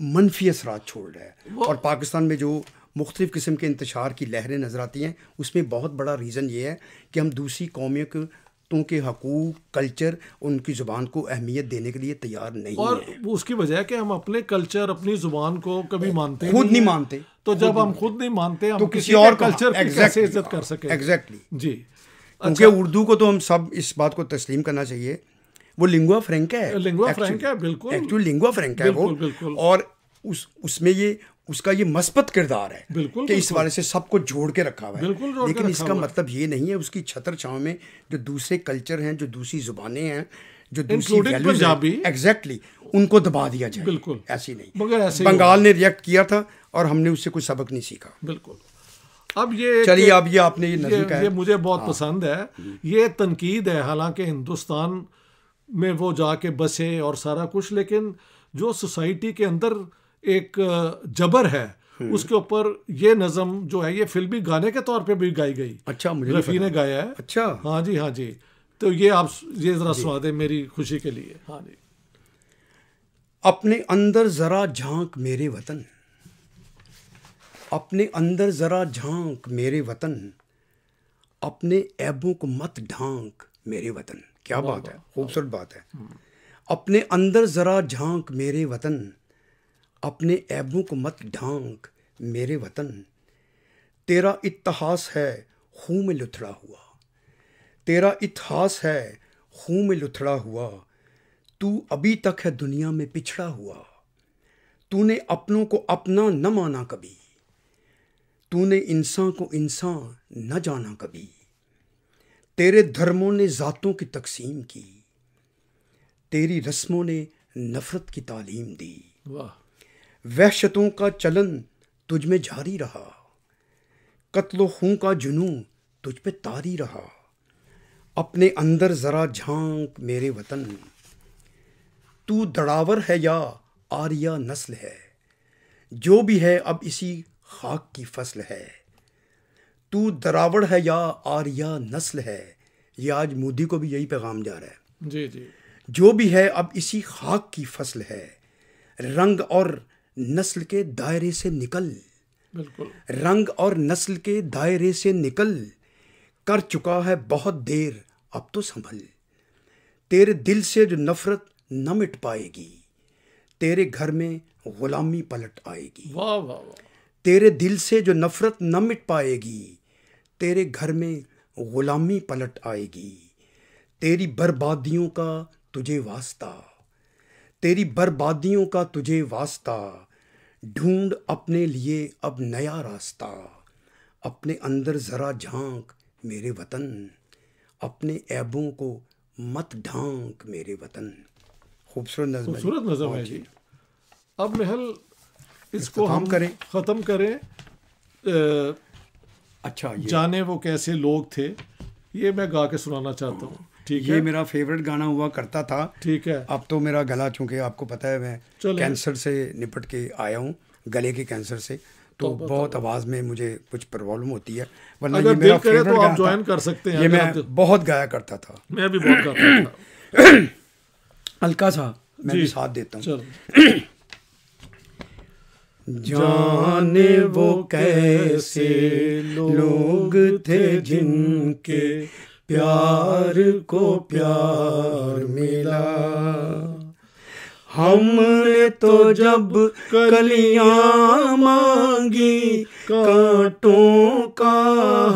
मनफी असरा छोड़ रहा है और पाकिस्तान में जो मुख्तफ़ किस्म के इंतशार की लहरें नज़र आती हैं उसमें बहुत बड़ा रीज़न ये है कि हम दूसरी कौमियों के तो के हकूक कल्चर उनकी ज़ुबान को अहमियत देने के लिए तैयार नहीं और है। उसकी वजह है कि हम अपने कल्चर अपनी ज़ुबान को कभी मानते खुद नहीं, मानते तो जब हम खुद नहीं मानते तो किसी और कल्चर से कैसे इज्जत कर हाँ, सके एग्जैक्टली जी क्योंकि अच्छा। उर्दू को तो हम सब इस बात को तस्लीम करना चाहिए वो लिंगुआ फ्रेंक है लिंगुआ फ्रेंक है बिल्कुल लिंगुआ फ्रेंक है वो और उस उसमें ये उसका ये मस्बत किरदार है बिल्कुल कि इस वाले से सबको जोड़ के रखा हुआ है बिल्कुल लेकिन इसका मतलब ये नहीं है उसकी छतर छाव में जो दूसरे कल्चर हैं जो दूसरी जुबानें हैं जो दूसरी एग्जैक्टली उनको दबा दिया जाए बिल्कुल ऐसी नहीं मगर ऐसे बंगाल ने रिएक्ट किया था और हमने उससे कोई सबक नहीं सीखा बिल्कुल अब ये चलिए अब ये आपने ये, ये, ये मुझे बहुत हाँ। पसंद है ये तनकीद है हालांकि हिंदुस्तान में वो जाके बसे और सारा कुछ लेकिन जो सोसाइटी के अंदर एक जबर है हम्म। उसके ऊपर ये नज़म जो है ये फिल्मी गाने के तौर पे भी गाई गई अच्छा मुझे रफ़ी ने गाया है अच्छा हाँ जी हाँ जी तो ये आप ये ज़रा सुना दें मेरी खुशी के लिए हाँ जी अपने अंदर ज़रा झांक मेरे वतन अपने अंदर ज़रा झांक मेरे वतन अपने ऐबों को मत ढांक मेरे वतन क्या बात है खूबसूरत बात है हम्म। अपने अंदर ज़रा झांक मेरे वतन अपने ऐबों को मत ढांक मेरे वतन तेरा इतिहास है खूह में लुथड़ा हुआ तेरा इतिहास है खूह में लुथड़ा हुआ तू अभी तक है दुनिया में पिछड़ा हुआ तूने अपनों को अपना न माना कभी तूने इंसान को इंसान न जाना कभी तेरे धर्मों ने ज़ातों की तकसीम की तेरी रस्मों ने नफ़रत की तालीम दी वाह वहशतों का चलन तुझ में जारी रहा कत्लो खूं का जुनू तुझ पे तारी रहा अपने अंदर ज़रा झांक मेरे वतन तू दड़ावर है या आर्या नस्ल है जो भी है अब इसी खाक की फसल है तू दरावड़ है या आर्या नस्ल है ये आज मोदी को भी यही पैगाम जा रहा है जी जी जो भी है अब इसी खाक की फसल है रंग और नस्ल के दायरे से निकल बिल्कुल रंग और नस्ल के दायरे से निकल कर चुका है बहुत देर अब तो संभल तेरे दिल से जो नफरत न मिट पाएगी तेरे घर में गुलामी पलट आएगी वाह वाह वाह तेरे दिल से जो नफरत न मिट पाएगी तेरे घर में गुलामी पलट आएगी तेरी बर्बादियों का तुझे वास्ता तेरी बर्बादियों का तुझे वास्ता ढूंढ अपने लिए अब नया रास्ता अपने अंदर ज़रा झांक मेरे वतन अपने ऐबों को मत ढांक मेरे वतन खूबसूरत नजर खूबसूरत नज़म है जी अब महल इसको हम करें ख़त्म करें अच्छा ये जाने वो कैसे लोग थे ये मैं गा के सुनाना चाहता हूँ ठीक है ये मेरा फेवरेट गाना हुआ करता था ठीक है अब तो मेरा गला चूंकि आपको पता है मैं कैंसर से निपट के आया हूँ गले के कैंसर से तो, तो बहुत आवाज़ में मुझे कुछ प्रॉब्लम होती है वरना ये मेरा फेवरेट तो आप ज्वाइन कर सकते हैं ये मैं बहुत गाया करता था मैं भी बहुत गाता था हल्का (clears throat) सा मैं भी साथ देता हूँ (clears throat) जाने वो कैसे लोग थे जिनके प्यार को प्यार मिला हमने तो जब कलियां मांगी कांटों का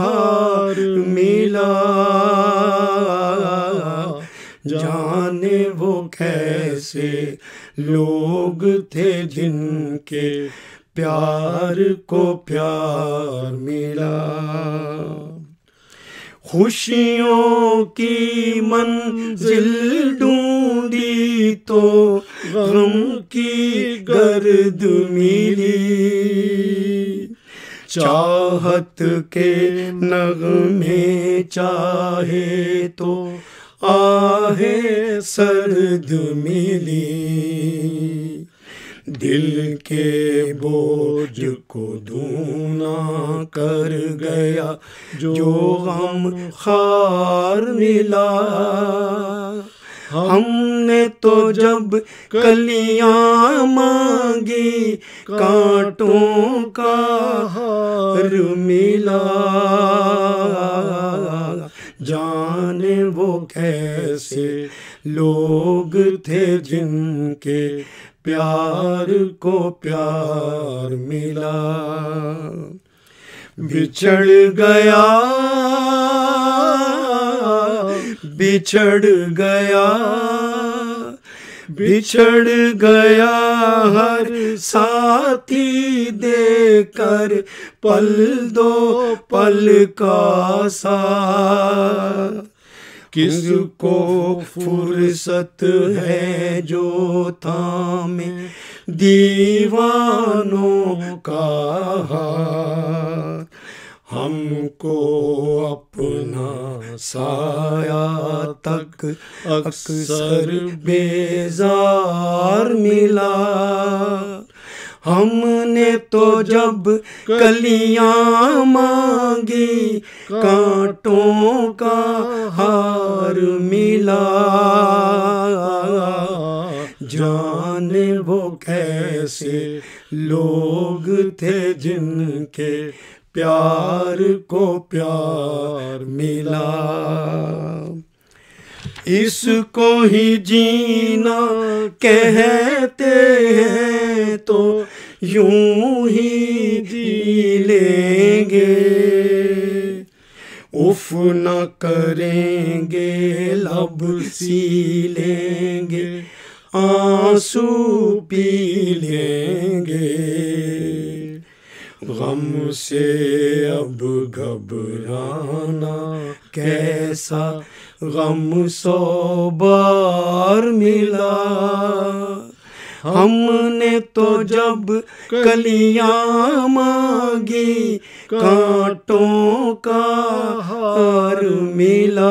हार मिला जाने वो कैसे लोग थे जिनके प्यार को प्यार मिला खुशियों की मन जिल ढूंढी तो गम की गर्द मिली चाहत के नगमे चाहे तो आहे सर्द मिली दिल के बोझ को दूना कर गया जो हम खार मिला हमने तो जब कलियां मांगी कांटों का हार मिला जाने वो कैसे लोग थे जिनके प्यार को प्यार मिला बिछड़ गया बिछड़ गया बिछड़ गया हर साथी कर पल दो पल का किस किसको फुर्सत है जो थामे दीवानों का हमको अपना साया तक अक्सर बेजार मिला हमने तो जब कलियां मांगी कांटों का हार मिला जाने वो कैसे लोग थे जिनके प्यार को प्यार मिला इसको ही जीना कहते हैं तो यूं ही जी लेंगे उफ न करेंगे लब सी लेंगे आंसू पी लेंगे गम से अब घबराना कैसा गम सो बार मिला हमने तो जब कलियां मांगी कांटों का हार मिला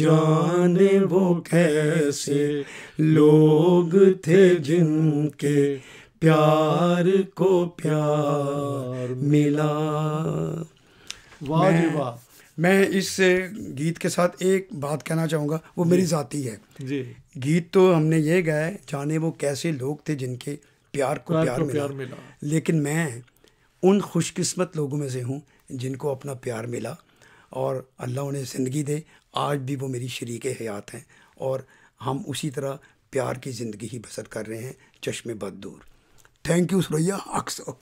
जाने वो कैसे लोग थे जिनके प्यार को प्यार मिला वाह वाह मैं इस गीत के साथ एक बात कहना चाहूँगा वो मेरी ज़ाती है जी गीत तो हमने ये गाया जाने वो कैसे लोग थे जिनके प्यार को प्यार, प्यार, को मिला। प्यार मिला लेकिन मैं उन खुशकिस्मत लोगों में से हूँ जिनको अपना प्यार मिला और अल्लाह उन्हें ज़िंदगी दे आज भी वो मेरी शरीक हयात हैं और हम उसी तरह प्यार की ज़िंदगी ही बसर कर रहे हैं चश्मे बद दूर थैंक यू सुरैया अक्सर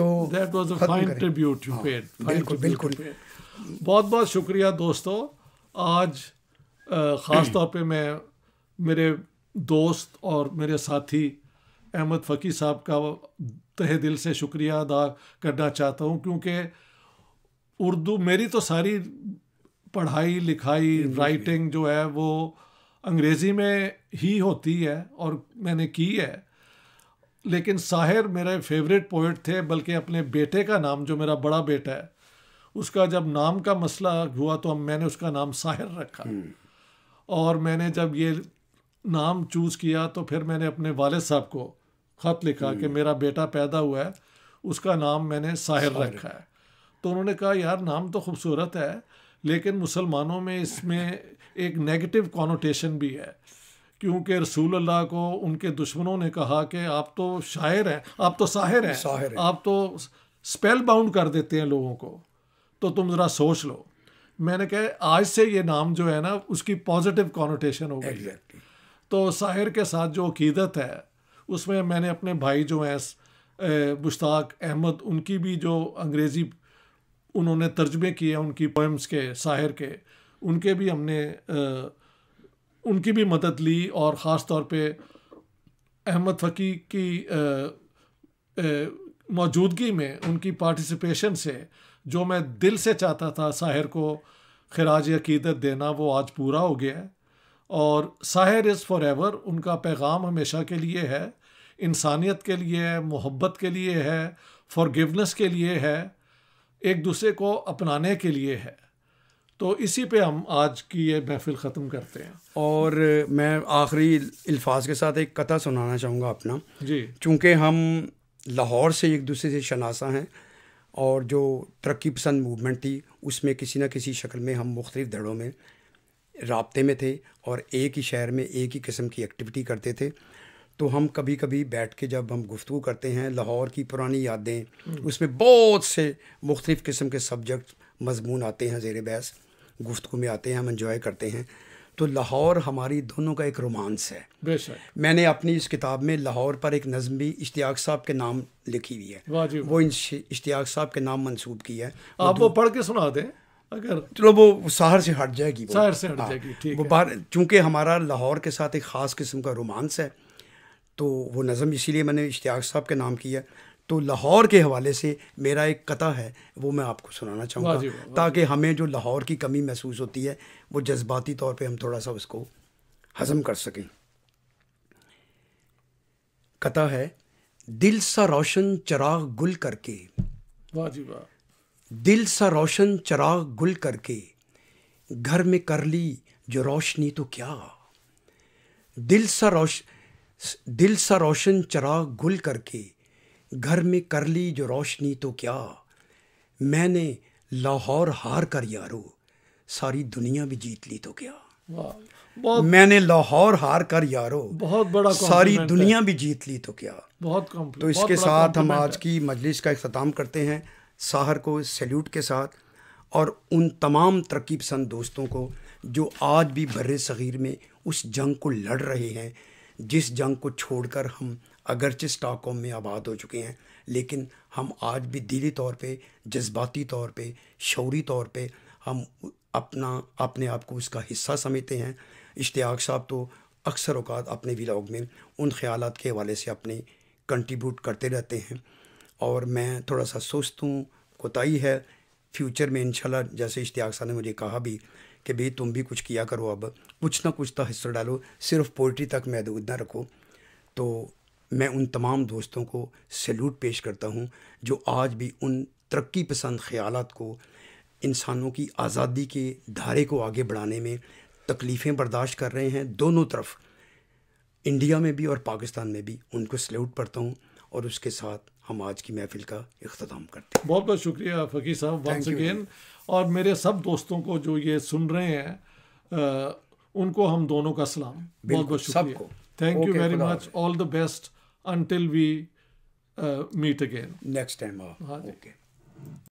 तो that was a fine tribute you paid बिल्कुल बिल्कुल बहुत बहुत शुक्रिया दोस्तों आज ख़ास तौर पे मैं मेरे दोस्त और मेरे साथी अहमद फ़की साहब का तहे दिल से शुक्रिया अदा करना चाहता हूँ क्योंकि उर्दू मेरी तो सारी पढ़ाई लिखाई राइटिंग जो है वो अंग्रेज़ी में ही होती है और मैंने की है लेकिन साहिर मेरे फेवरेट पोइट थे बल्कि अपने बेटे का नाम जो मेरा बड़ा बेटा है उसका जब नाम का मसला हुआ तो मैंने उसका नाम साहिर रखा हम्म। और मैंने जब ये नाम चूज़ किया तो फिर मैंने अपने वालद साहब को ख़त लिखा कि हम्म। मेरा बेटा पैदा हुआ है उसका नाम मैंने साहिर रखा है तो उन्होंने कहा यार नाम तो खूबसूरत है लेकिन मुसलमानों में इसमें एक नेगेटिव कॉनोटेशन भी है क्योंकि रसूल अल्लाह को उनके दुश्मनों ने कहा कि आप तो शायर हैं आप तो साहिर हैं साहिर है। आप तो स्पेल बाउंड कर देते हैं लोगों को तो तुम ज़रा सोच लो मैंने कहा आज से ये नाम जो है ना उसकी पॉजिटिव कॉनोटेशन हो गई है तो साहिर के साथ जो अकीदत है उसमें मैंने अपने भाई जो हैं मुश्ताक अहमद उनकी भी जो अंग्रेज़ी उन्होंने तर्जमे किए उनकी पोएम्स के साहिर के उनके भी हमने आ, उनकी भी मदद ली और ख़ास तौर पे अहमद फ़की की मौजूदगी में उनकी पार्टिसिपेशन से जो मैं दिल से चाहता था साहिर को खराज अकीदत देना वो आज पूरा हो गया है और साहिर इज़ फॉर एवर उनका पैगाम हमेशा के लिए है इंसानियत के लिए है मोहब्बत के लिए है फॉरगिवनेस के लिए है एक दूसरे को अपनाने के लिए है तो इसी पे हम आज की ये महफिल ख़त्म करते हैं और मैं आखिरी अल्फाज के साथ एक कथा सुनाना चाहूँगा अपना जी चूँकि हम लाहौर से एक दूसरे से शनासा हैं और जो तरक्की पसंद मूवमेंट थी उसमें किसी न किसी शक्ल में हम मुख्तलिफ़ धड़ों में रबते में थे और एक ही शहर में एक ही किस्म की एक्टिविटी करते थे तो हम कभी कभी बैठ के जब हम गुफ्तु करते हैं लाहौर की पुरानी यादें हम्म। उसमें बहुत से मुख्तफ़ किस्म के सब्जेक्ट मजमून आते हैं जेर बहस गुफ्तु में आते हैं हम इन्जॉय करते हैं तो लाहौर हमारी दोनों का एक रोमांस है बेशक मैंने अपनी इस किताब में लाहौर पर एक नज़म भी इश्तियाक साहब के नाम लिखी हुई है वो इश्तियाक साहब के नाम मंसूब की है आप वो पढ़ के सुना दें अगर चलो वो शहर से हट जाएगी शहर से हट हाँ। जाएगी ठीक वो बाहर चूँकि हमारा लाहौर के साथ एक ख़ास किस्म का रोमांस है तो वो नज़म इसीलिए मैंने इश्तियाक साहब के नाम की है तो लाहौर के हवाले से मेरा एक कथा है वो मैं आपको सुनाना चाहूँगा ताकि हमें जो लाहौर की कमी महसूस होती है वो जज्बाती तौर पे हम थोड़ा सा उसको हज़म कर सकें कथा है दिल सा रोशन चराग गुल करके दिल सा रोशन चराग गुल करके घर में कर ली जो रोशनी तो क्या दिल सा रोश दिल सा रोशन चराग गुल करके घर में कर ली जो रोशनी तो क्या मैंने लाहौर हार कर यारो सारी दुनिया भी जीत ली तो क्या बहुत मैंने लाहौर हार कर यारो बहुत बड़ा सारी दुनिया भी जीत ली तो क्या बहुत तो इसके बहुत साथ हम आज की मजलिस का अख्ताम करते हैं साहर को सैल्यूट के साथ और उन तमाम तरक्की पसंद दोस्तों को जो आज भी बर सग़ीर में उस जंग को लड़ रहे हैं जिस जंग को छोड़कर हम अगरचे स्टॉकहोम में आबाद हो चुके हैं लेकिन हम आज भी दिली तौर पे जज्बाती तौर पे शौरी तौर पे हम अपना अपने आप को उसका हिस्सा समझते हैं इश्तियाक साहब तो अक्सर अवत अपने व्लाग में उन ख्याल के हवाले से अपने कंट्रीब्यूट करते रहते हैं और मैं थोड़ा सा सोचता हूँ कोताही है फ्यूचर में इंशाल्लाह जैसे इश्तियाक साहब ने मुझे कहा भी कि भाई तुम भी कुछ किया करो अब कुछ ना कुछ तो हिस्सा डालो सिर्फ पोइट्री तक महदूद ना रखो तो मैं उन तमाम दोस्तों को सैल्यूट पेश करता हूँ जो आज भी उन तरक्की पसंद ख्याल को इंसानों की आज़ादी के धारे को आगे बढ़ाने में तकलीफ़ें बर्दाश्त कर रहे हैं दोनों तरफ इंडिया में भी और पाकिस्तान में भी उनको सल्यूट पढ़ता हूँ और उसके साथ हम आज की महफिल का अख्ताम करते हैं बहुत बहुत शुक्रिया फ़कीर साहब वंस अगेन और मेरे सब दोस्तों को जो ये सुन रहे हैं आ, उनको हम दोनों का सलाम बहुत बहुत शुक्रिया thank you very much all the best until we uh, meet again. Next time. Uh, okay.